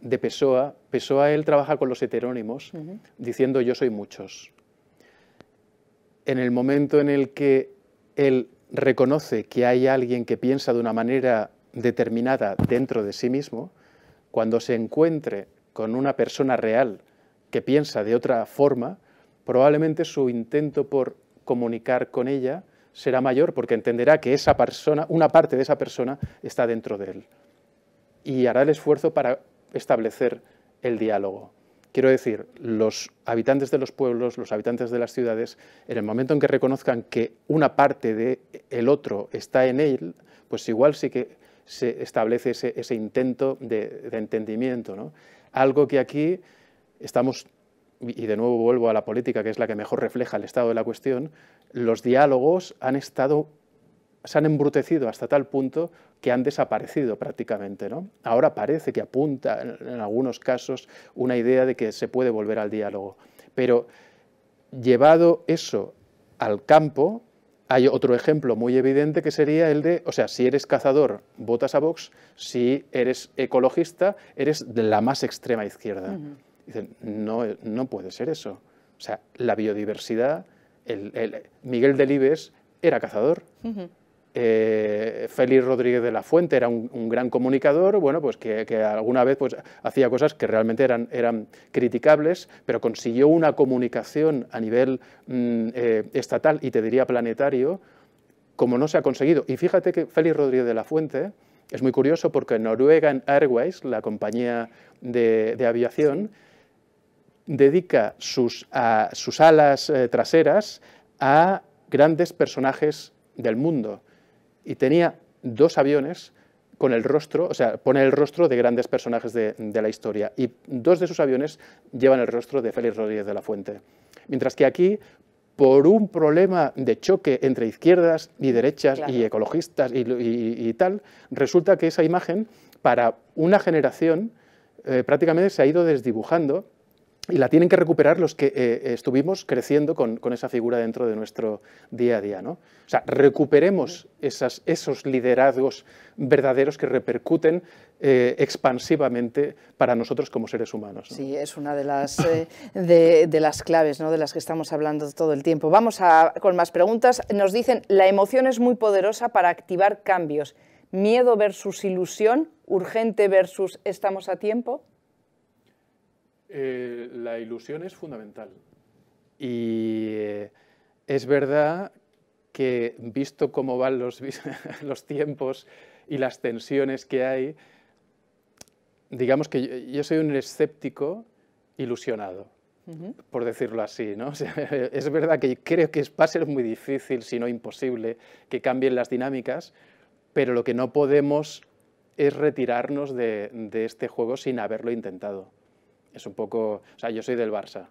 de Pessoa. Pessoa, él trabaja con los heterónimos, diciendo yo soy muchos. En el momento en el que él reconoce que hay alguien que piensa de una manera determinada dentro de sí mismo, cuando se encuentre con una persona real que piensa de otra forma, probablemente su intento por comunicar con ella será mayor porque entenderá que esa persona, una parte de esa persona está dentro de él y hará el esfuerzo para establecer el diálogo. Quiero decir, los habitantes de los pueblos, los habitantes de las ciudades, en el momento en que reconozcan que una parte del otro está en él, pues igual sí que se establece ese, intento de, entendimiento. Algo que aquí estamos y de nuevo vuelvo a la política, que es la que mejor refleja el estado de la cuestión, los diálogos han estado se han embrutecido hasta tal punto que han desaparecido prácticamente. Ahora parece que apunta en algunos casos una idea de que se puede volver al diálogo, pero llevado eso al campo, hay otro ejemplo muy evidente que sería el de, o sea, si eres cazador, votas a Vox, si eres ecologista, eres de la más extrema izquierda. Dicen, no, no puede ser eso. O sea, la biodiversidad, Miguel Delibes era cazador. Eh, Félix Rodríguez de la Fuente era un, gran comunicador, bueno, pues que, alguna vez pues, hacía cosas que realmente eran, eran criticables, pero consiguió una comunicación a nivel mm, eh, estatal y te diría planetario, como no se ha conseguido. Y fíjate que Félix Rodríguez de la Fuente es muy curioso porque norwegian Airways, la compañía de, aviación, dedica sus, alas eh, traseras a grandes personajes del mundo. Y tenía dos aviones con el rostro, o sea, pone el rostro de grandes personajes de, la historia. Y dos de sus aviones llevan el rostro de Félix Rodríguez de la Fuente. Mientras que aquí, por un problema de choque entre izquierdas y derechas y ecologistas y, tal, resulta que esa imagen para una generación eh, prácticamente se ha ido desdibujando y la tienen que recuperar los que eh, estuvimos creciendo con, esa figura dentro de nuestro día a día. ¿no? O sea, recuperemos esos liderazgos verdaderos que repercuten eh, expansivamente para nosotros como seres humanos. Sí, es una de las, eh, de, de, las claves ¿no? de las que estamos hablando todo el tiempo. Vamos a, con más preguntas. Nos dicen, la emoción es muy poderosa para activar cambios. Miedo versus ilusión, urgente versus estamos a tiempo. Eh, la ilusión es fundamental. Y eh, es verdad que visto cómo van los, tiempos y las tensiones que hay, digamos que yo, soy un escéptico ilusionado, por decirlo así. es verdad que creo que va a ser muy difícil, si no imposible, que cambien las dinámicas, pero lo que no podemos es retirarnos de este juego sin haberlo intentado. Es un poco, o sea, yo soy del Barça.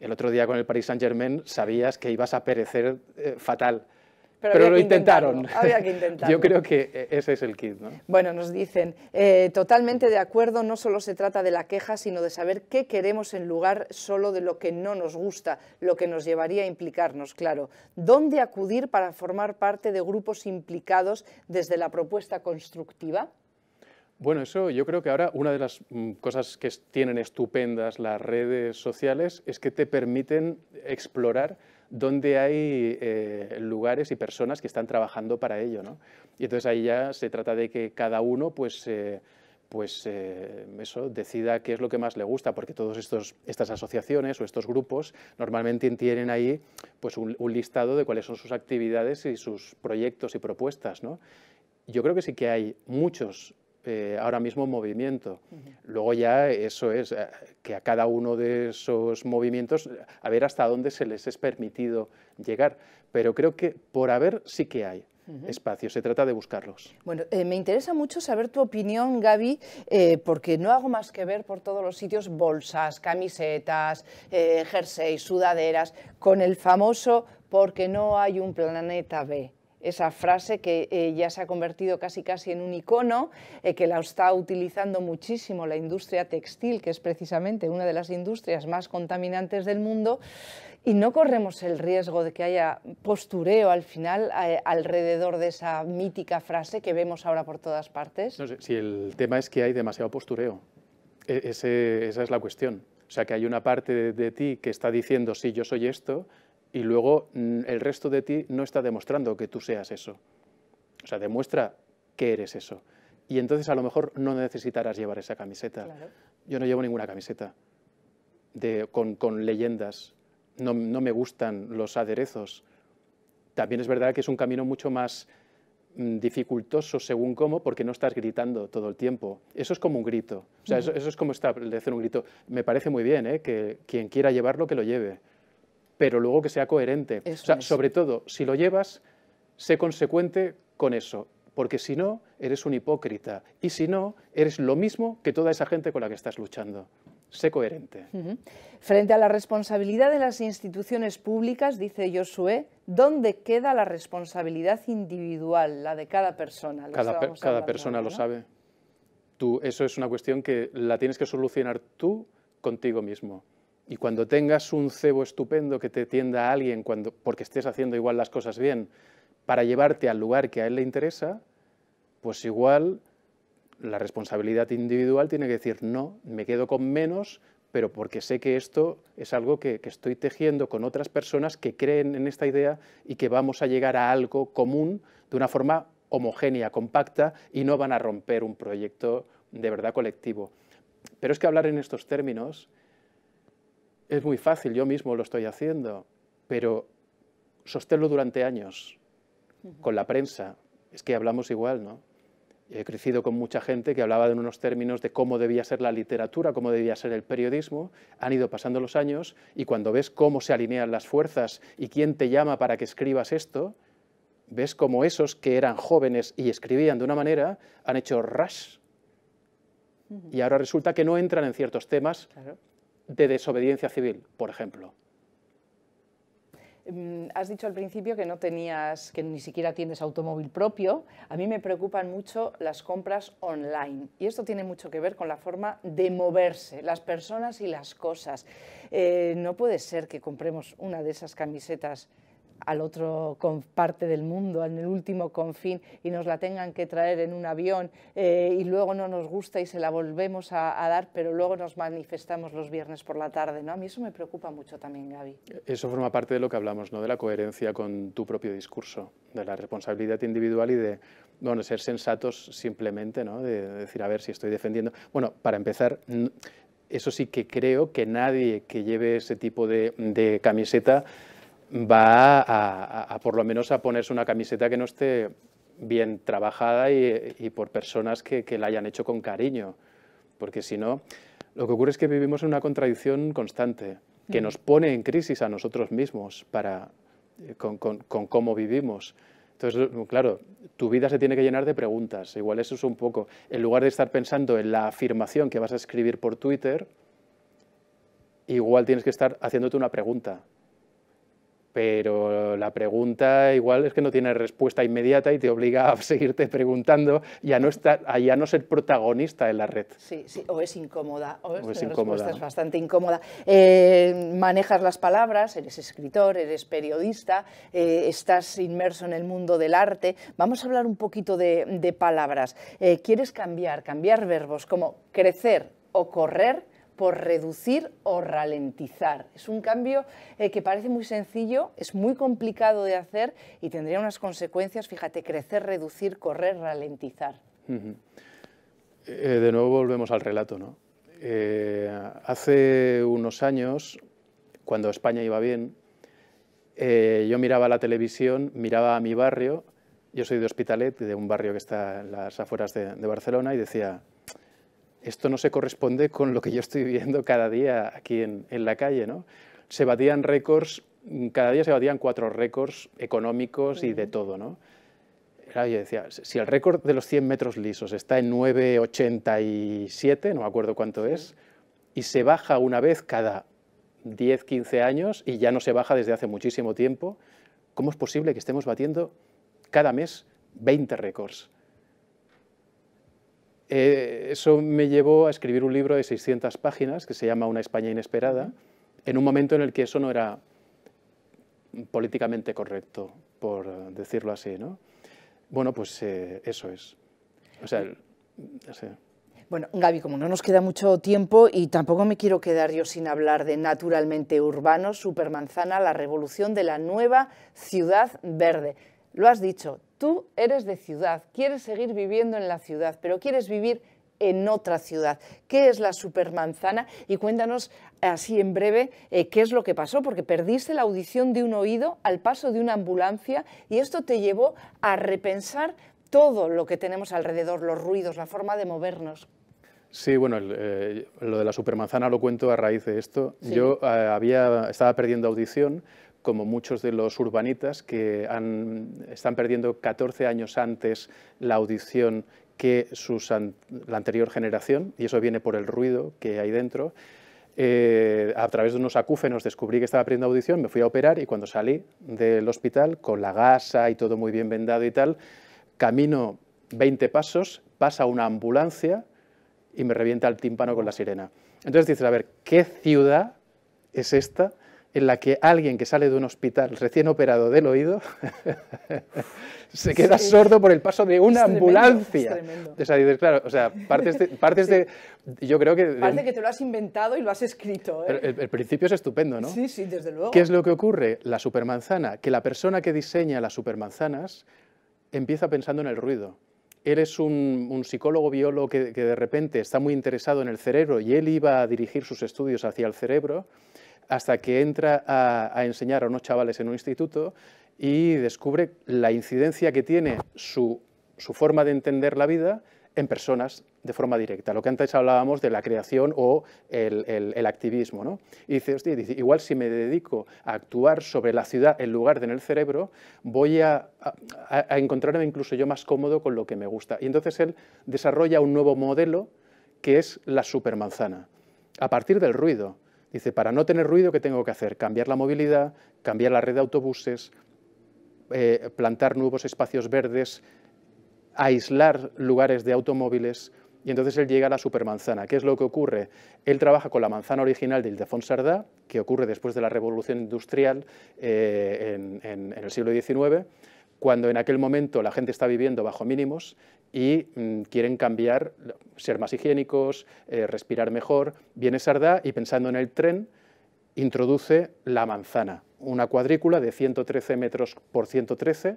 El otro día con el Paris Saint-Germain sabías que ibas a perecer eh, fatal. Pero, lo intentaron. Había que intentarlo. Yo creo que e, ese es el kit. ¿no? Bueno, nos dicen, eh, totalmente de acuerdo, no solo se trata de la queja, sino de saber qué queremos en lugar solo de lo que no nos gusta, lo que nos llevaría a implicarnos, claro. ¿Dónde acudir para formar parte de grupos implicados desde la propuesta constructiva? Bueno, eso yo creo que ahora una de las mm, cosas que tienen estupendas las redes sociales es que te permiten explorar dónde hay eh, lugares y personas que están trabajando para ello. ¿no? Y entonces ahí ya se trata de que cada uno pues, eh, pues eh, eso, decida qué es lo que más le gusta, porque todas estas asociaciones o estos grupos normalmente tienen ahí pues, un, un listado de cuáles son sus actividades y sus proyectos y propuestas. ¿no? yo creo que sí que hay muchos eh, ahora mismo movimiento. Luego ya eso es, eh, que a cada uno de esos movimientos, a ver hasta dónde se les es permitido llegar. Pero creo que por haber sí que hay. espacio. se trata de buscarlos. Bueno, eh, me interesa mucho saber tu opinión, Gaby, porque no hago más que ver por todos los sitios bolsas, camisetas, eh, jerseys, sudaderas, con el famoso porque no hay un planeta B esa frase que eh, ya se ha convertido casi casi en un icono, eh, que la está utilizando muchísimo la industria textil, que es precisamente una de las industrias más contaminantes del mundo, y no corremos el riesgo de que haya postureo al final eh, alrededor de esa mítica frase que vemos ahora por todas partes. No sé, si el tema es que hay demasiado postureo, e-, esa es la cuestión. O sea, que hay una parte de ti que está diciendo, sí, yo soy esto, y luego mm, el resto de ti no está demostrando que tú seas eso. O sea, demuestra que eres eso. Y entonces a lo mejor no necesitarás llevar esa camiseta. Yo no llevo ninguna camiseta con, leyendas. No, me gustan los aderezos. También es verdad que es un camino mucho más mm, dificultoso según cómo, porque no estás gritando todo el tiempo. Eso es como un grito. O sea, eso, es como establecer un grito. Me parece muy bien ¿eh? que quien quiera llevarlo, que lo lleve pero luego que sea coherente. sobre todo, si lo llevas, sé consecuente con eso, porque si no, eres un hipócrita, y si no, eres lo mismo que toda esa gente con la que estás luchando. Sé coherente. Frente a la responsabilidad de las instituciones públicas, dice Josué, ¿dónde queda la responsabilidad individual, la de cada persona? cada, persona lo sabe. Tú, eso es una cuestión que la tienes que solucionar tú contigo mismo. Y cuando tengas un cebo estupendo que te tienda a alguien cuando, porque estés haciendo igual las cosas bien, para llevarte al lugar que a él le interesa, pues igual la responsabilidad individual tiene que decir, no, me quedo con menos, pero porque sé que esto es algo que, que, estoy tejiendo con otras personas que creen en esta idea y que vamos a llegar a algo común de una forma homogénea, compacta, y no van a romper un proyecto de verdad colectivo. Pero es que hablar en estos términos es muy fácil, yo mismo lo estoy haciendo, pero sostenerlo durante años con la prensa, es que hablamos igual, ¿no? He crecido con mucha gente que hablaba en unos términos de cómo debía ser la literatura, cómo debía ser el periodismo. Han ido pasando los años y cuando ves cómo se alinean las fuerzas y quién te llama para que escribas esto, ves cómo esos que eran jóvenes y escribían de una manera han hecho rush. Y ahora resulta que no entran en ciertos temas de desobediencia civil, por ejemplo. Mm, has dicho al principio que no tenías, que ni siquiera tienes automóvil propio. A mí me preocupan mucho las compras online y esto tiene mucho que ver con la forma de moverse, las personas y las cosas. Eh, no puede ser que compremos una de esas camisetas al otro con parte del mundo, en el último confín, y nos la tengan que traer en un avión eh, y luego no nos gusta y se la volvemos a, dar, pero luego nos manifestamos los viernes por la tarde. ¿no? A mí eso me preocupa mucho también, Gaby. Eso forma parte de lo que hablamos, ¿no? de la coherencia con tu propio discurso, de la responsabilidad individual y de bueno, ser sensatos simplemente, ¿no? de, decir, a ver si estoy defendiendo. Bueno, para empezar, eso sí que creo que nadie que lleve ese tipo de, de camiseta va a, por lo menos a ponerse una camiseta que no esté bien trabajada y, por personas que, la hayan hecho con cariño. Porque si no, lo que ocurre es que vivimos en una contradicción constante que mm. nos pone en crisis a nosotros mismos para, eh, con cómo vivimos. Entonces, claro, tu vida se tiene que llenar de preguntas. Igual eso es un poco, en lugar de estar pensando en la afirmación que vas a escribir por Twitter, igual tienes que estar haciéndote una pregunta pero la pregunta igual es que no tiene respuesta inmediata y te obliga a seguirte preguntando y a no, estar, a no ser protagonista en la red. Sí, sí o es incómoda, o, es, bastante incómoda. Eh, manejas las palabras, eres escritor, eres periodista, eh, estás inmerso en el mundo del arte. Vamos a hablar un poquito de, palabras. Eh, ¿Quieres cambiar, cambiar verbos como crecer o correr? por reducir o ralentizar. Es un cambio eh, que parece muy sencillo, es muy complicado de hacer y tendría unas consecuencias, fíjate, crecer, reducir, correr, ralentizar. Eh, de nuevo volvemos al relato, ¿no? Eh, hace unos años, cuando España iba bien, yo miraba la televisión, miraba a mi barrio, yo soy de Hospitalet, de un barrio que está en las afueras de Barcelona, y decía, esto no se corresponde con lo que yo estoy viendo cada día aquí en, la calle. ¿no? Se batían récords, mm, cada día se batían cuatro récords económicos y de todo. ¿no? yo decía, si el récord de los 100 metros lisos está en 9,87, no me acuerdo cuánto es, y se baja una vez cada 10, 15 años y ya no se baja desde hace muchísimo tiempo, ¿cómo es posible que estemos batiendo cada mes 20 récords? Eh, eso me llevó a escribir un libro de 600 páginas que se llama Una España inesperada, en un momento en el que eso no era políticamente correcto, por decirlo así, ¿no? Bueno, pues eh, eso es. Bueno, Gaby, como no nos queda mucho tiempo y tampoco me quiero quedar yo sin hablar de Naturalmente Urbano, Supermanzana, la revolución de la nueva ciudad verde. Lo has dicho, Tú eres de ciudad, quieres seguir viviendo en la ciudad, pero quieres vivir en otra ciudad. ¿Qué es la supermanzana? Y cuéntanos así en breve eh, qué es lo que pasó, porque perdiste la audición de un oído al paso de una ambulancia y esto te llevó a repensar todo lo que tenemos alrededor, los ruidos, la forma de movernos. Sí, bueno, eh, lo de la supermanzana lo cuento a raíz de esto. Yo eh, había, estaba perdiendo audición, como muchos de los urbanitas que están perdiendo 14 años antes la audición que la anterior generación, y eso viene por el ruido que hay dentro. Eh, a través de unos acúfenos descubrí que estaba perdiendo audición, me fui a operar y cuando salí del hospital, con la gasa y todo muy bien vendado y tal, camino 20 pasos, pasa una ambulancia y me revienta el tímpano con la sirena. Entonces dices, a ver, ¿qué ciudad es esta en la que alguien que sale de un hospital recién operado del oído se queda sordo por el paso de una ambulancia. Tremendo, es tremendo. claro, o sea, partes de, yo creo que... Parece que te lo has inventado y lo has escrito. ¿eh? El, principio es estupendo, ¿no? Sí, sí, desde luego. ¿Qué es lo que ocurre? La supermanzana, que la persona que diseña las supermanzanas empieza pensando en el ruido Él un, un, psicólogo biólogo que, de repente está muy interesado en el cerebro y él iba a dirigir sus estudios hacia el cerebro, hasta que entra a, enseñar a unos chavales en un instituto y descubre la incidencia que tiene su, forma de entender la vida en personas de forma directa. Lo que antes hablábamos de la creación o el, activismo. ¿no? Y dice, igual si me dedico a actuar sobre la ciudad en lugar de en el cerebro, voy a, a, encontrarme incluso yo más cómodo con lo que me gusta. Y entonces él desarrolla un nuevo modelo que es la supermanzana, a partir del ruido. Dice, para no tener ruido, ¿qué tengo que hacer? Cambiar la movilidad, cambiar la red de autobuses, eh, plantar nuevos espacios verdes, aislar lugares de automóviles. Y entonces él llega a la supermanzana. ¿Qué es lo que ocurre? Él trabaja con la manzana original de Ildefons Sardá, que ocurre después de la revolución industrial eh, en el siglo XIX cuando en aquel momento la gente está viviendo bajo mínimos y mm, quieren cambiar, ser más higiénicos, eh, respirar mejor. Viene Sardá y pensando en el tren, introduce la manzana, una cuadrícula de 113 metros por 113,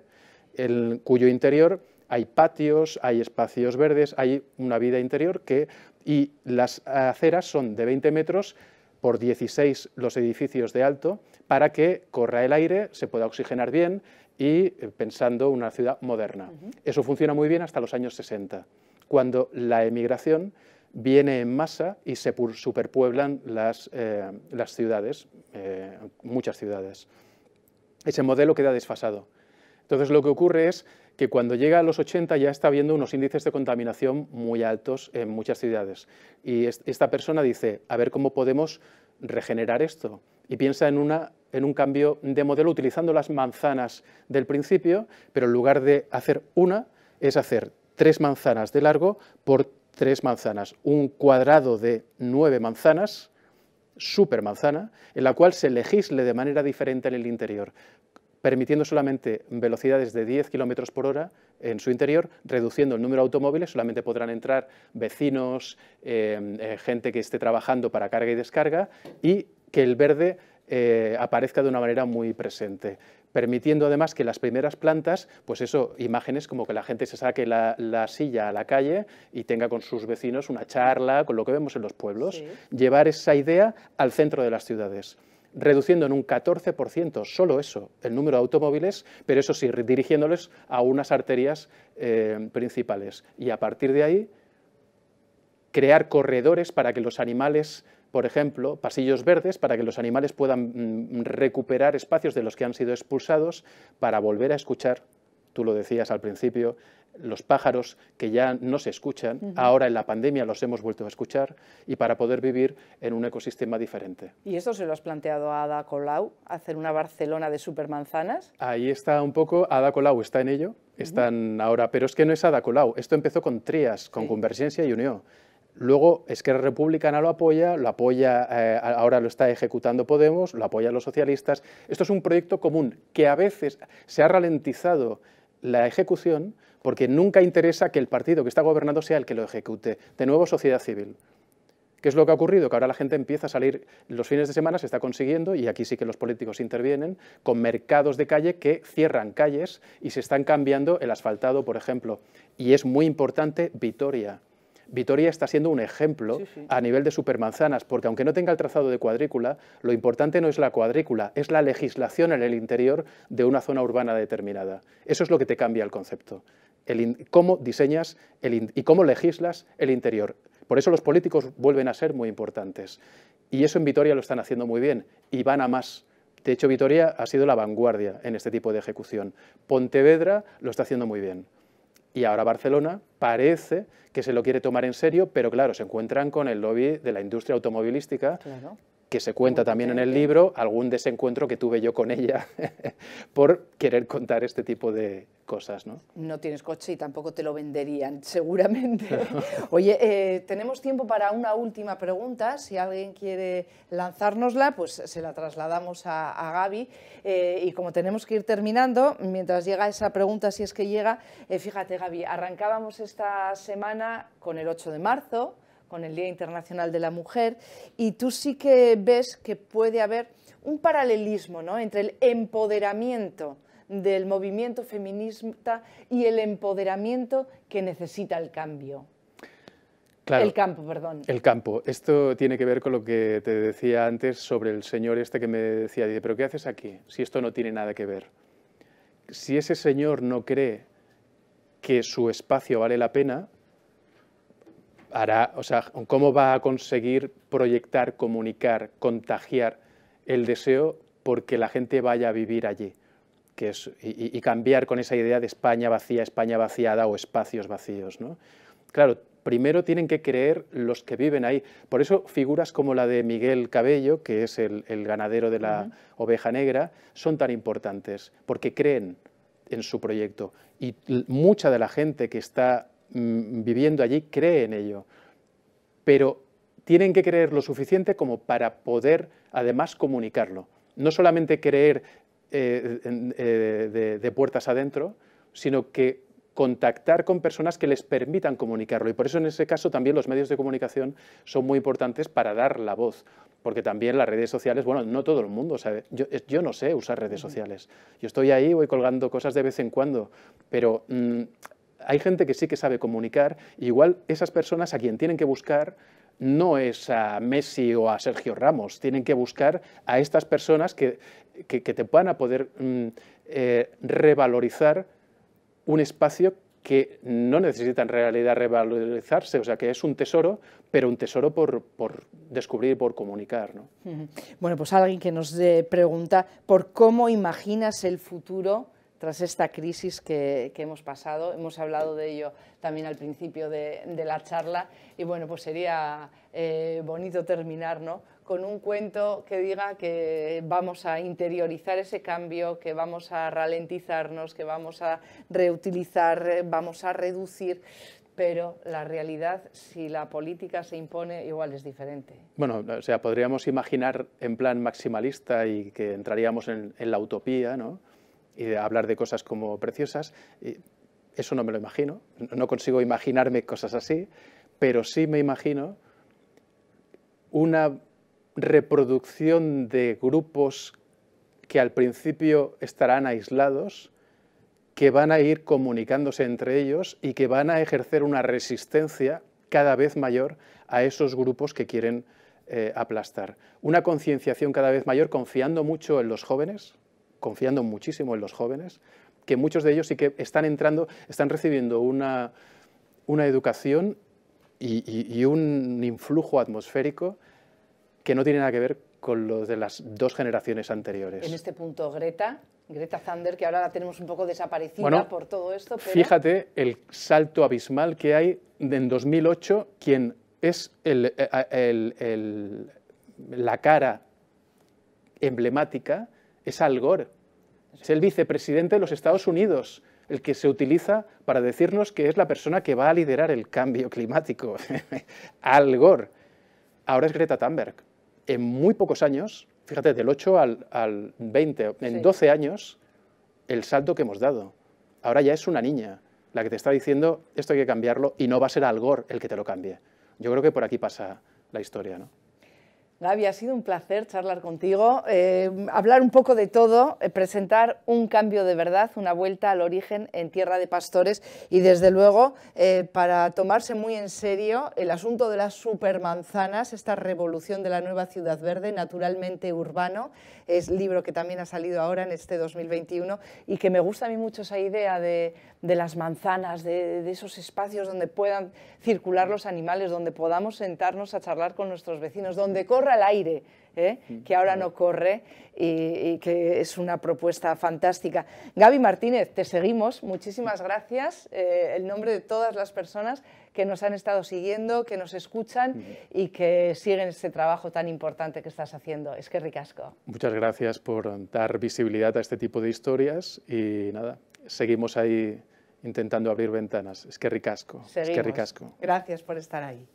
en cuyo interior hay patios, hay espacios verdes, hay una vida interior que, y las aceras son de 20 metros por 16 los edificios de alto para que corra el aire, se pueda oxigenar bien y eh, pensando una ciudad moderna. Eso funciona muy bien hasta los años 60, cuando la emigración viene en masa y se superpueblan las, eh, las ciudades, eh, muchas ciudades. Ese modelo queda desfasado. Entonces lo que ocurre es que cuando llega a los 80 ya está viendo unos índices de contaminación muy altos en muchas ciudades. Y esta persona dice, a ver cómo podemos regenerar esto y piensa en, una, en un cambio de modelo utilizando las manzanas del principio, pero en lugar de hacer una, es hacer tres manzanas de largo por tres manzanas, un cuadrado de nueve manzanas, super manzana, en la cual se legisle de manera diferente en el interior, permitiendo solamente velocidades de 10 km por hora en su interior, reduciendo el número de automóviles, solamente podrán entrar vecinos, eh, eh, gente que esté trabajando para carga y descarga, y que el verde eh, aparezca de una manera muy presente permitiendo además que las primeras plantas, pues eso, imágenes como que la gente se saque la, silla a la calle y tenga con sus vecinos una charla, con lo que vemos en los pueblos, llevar esa idea al centro de las ciudades reduciendo en un 14%, solo eso, el número de automóviles, pero eso sí, dirigiéndoles a unas arterias eh, principales. Y a partir de ahí, crear corredores para que los animales por ejemplo, pasillos verdes para que los animales puedan mm, recuperar espacios de los que han sido expulsados para volver a escuchar, tú lo decías al principio, los pájaros que ya no se escuchan, ahora en la pandemia los hemos vuelto a escuchar y para poder vivir en un ecosistema diferente. ¿Y esto se lo has planteado a Ada Colau, hacer una Barcelona de supermanzanas? Ahí está un poco, Ada Colau está en ello, están ahora, pero es que no es Ada Colau, esto empezó con Trias, con Convergencia y Unión. Luego, Esquerra Republicana lo apoya, lo apoya, eh, ahora lo está ejecutando Podemos, lo apoyan los socialistas. Esto es un proyecto común que a veces se ha ralentizado la ejecución porque nunca interesa que el partido que está gobernando sea el que lo ejecute. De nuevo, sociedad civil. ¿Qué es lo que ha ocurrido? Que ahora la gente empieza a salir los fines de semana, se está consiguiendo, y aquí sí que los políticos intervienen, con mercados de calle que cierran calles y se están cambiando el asfaltado, por ejemplo. Y es muy importante Vitoria. Vitoria está siendo un ejemplo a nivel de supermanzanas, porque aunque no tenga el trazado de cuadrícula, lo importante no es la cuadrícula, es la legislación en el interior de una zona urbana determinada. Eso es lo que te cambia el concepto. cómo diseñas y cómo legislas el interior. Por eso los políticos vuelven a ser muy importantes. Y eso en Vitoria lo están haciendo muy bien y van a más. De hecho, Vitoria ha sido la vanguardia en este tipo de ejecución. Pontevedra lo está haciendo muy bien. Y ahora Barcelona parece que se lo quiere tomar en serio, pero claro, se encuentran con el lobby de la industria automovilística que se cuenta también en el libro, algún desencuentro que tuve yo con ella por querer contar este tipo de cosas. ¿no? no tienes coche y tampoco te lo venderían, seguramente. Oye, eh, tenemos tiempo para una última pregunta. Si alguien quiere lanzárnosla, pues se la trasladamos a, Gaby. Eh, y como tenemos que ir terminando, mientras llega esa pregunta, si es que llega, eh, fíjate Gaby, arrancábamos esta semana con el 8 de marzo con el Día Internacional de la Mujer, y tú sí que ves que puede haber un paralelismo ¿no? entre el empoderamiento del movimiento feminista y el empoderamiento que necesita el cambio. el campo, perdón. El campo. Esto tiene que ver con lo que te decía antes sobre el señor este que me decía, pero ¿qué haces aquí si esto no tiene nada que ver? Si ese señor no cree que su espacio vale la pena, o sea, cómo va a conseguir proyectar, comunicar, contagiar el deseo porque la gente vaya a vivir allí. Que es, y, cambiar con esa idea de España vacía, España vaciada o espacios vacíos. Claro, primero tienen que creer los que viven ahí. Por eso figuras como la de Miguel Cabello, que es el, ganadero de la oveja negra, son tan importantes, porque creen en su proyecto. Y mucha de la gente que está Mm, viviendo allí cree en ello, pero tienen que creer lo suficiente como para poder además comunicarlo. No solamente creer eh, eh, de, puertas adentro, sino que contactar con personas que les permitan comunicarlo. Y por eso en ese caso también los medios de comunicación son muy importantes para dar la voz, porque también las redes sociales, bueno, no todo el mundo sabe, yo, no sé usar redes sociales, yo estoy ahí, voy colgando cosas de vez en cuando, pero mm, hay gente que sí que sabe comunicar, igual esas personas a quien tienen que buscar no es a Messi o a Sergio Ramos, tienen que buscar a estas personas que, que, te puedan a poder mm, eh, revalorizar un espacio que no necesita en realidad revalorizarse, o sea que es un tesoro, pero un tesoro por, por descubrir, por comunicar. ¿no? Bueno, pues alguien que nos pregunta por cómo imaginas el futuro tras esta crisis que, hemos pasado. Hemos hablado de ello también al principio de, la charla y bueno, pues sería eh, bonito terminar ¿no? con un cuento que diga que vamos a interiorizar ese cambio, que vamos a ralentizarnos, que vamos a reutilizar, eh, vamos a reducir. Pero la realidad, si la política se impone, igual es diferente. Bueno, o sea, podríamos imaginar en plan maximalista y que entraríamos en, en la utopía, ¿no? y hablar de cosas como preciosas. eso no me lo imagino, no consigo imaginarme cosas así, pero sí me imagino una reproducción de grupos que al principio estarán aislados, que van a ir comunicándose entre ellos y que van a ejercer una resistencia cada vez mayor a esos grupos que quieren eh, aplastar. Una concienciación cada vez mayor, confiando mucho en los jóvenes, confiando muchísimo en los jóvenes, que muchos de ellos sí que están entrando, están recibiendo una, educación y, un influjo atmosférico que no tiene nada que ver con lo de las dos generaciones anteriores. En este punto, Greta, Greta Thunder, que ahora la tenemos un poco desaparecida por todo esto. Fíjate el salto abismal que hay en 2008, quien es eh, la cara emblemática es Al Gore es el vicepresidente de los Estados Unidos el que se utiliza para decirnos que es la persona que va a liderar el cambio climático. Al Gore. Ahora es Greta Thunberg. En muy pocos años, fíjate, del 8 al, 20, en 12 años, el salto que hemos dado. Ahora ya es una niña la que te está diciendo esto hay que cambiarlo y no va a ser Al Gore el que te lo cambie. Yo creo que por aquí pasa la historia, ¿no? Gaby, ha sido un placer charlar contigo, eh, hablar un poco de todo, eh, presentar un cambio de verdad, una vuelta al origen en Tierra de Pastores y desde luego eh, para tomarse muy en serio el asunto de las supermanzanas, esta revolución de la nueva ciudad verde, naturalmente urbano, es libro que también ha salido ahora en este 2021 y que me gusta a mí mucho esa idea de de las manzanas, de, esos espacios donde puedan circular los animales, donde podamos sentarnos a charlar con nuestros vecinos, donde corra el aire, ¿eh? mm, que ahora no corre y, que es una propuesta fantástica. Gaby Martínez, te seguimos, muchísimas gracias. Eh, el nombre de todas las personas que nos han estado siguiendo, que nos escuchan mm. y que siguen este trabajo tan importante que estás haciendo. Es que ricasco. Muchas gracias por dar visibilidad a este tipo de historias y nada, seguimos ahí intentando abrir ventanas. Es que ricasco. Es que ricasco. Gracias por estar ahí.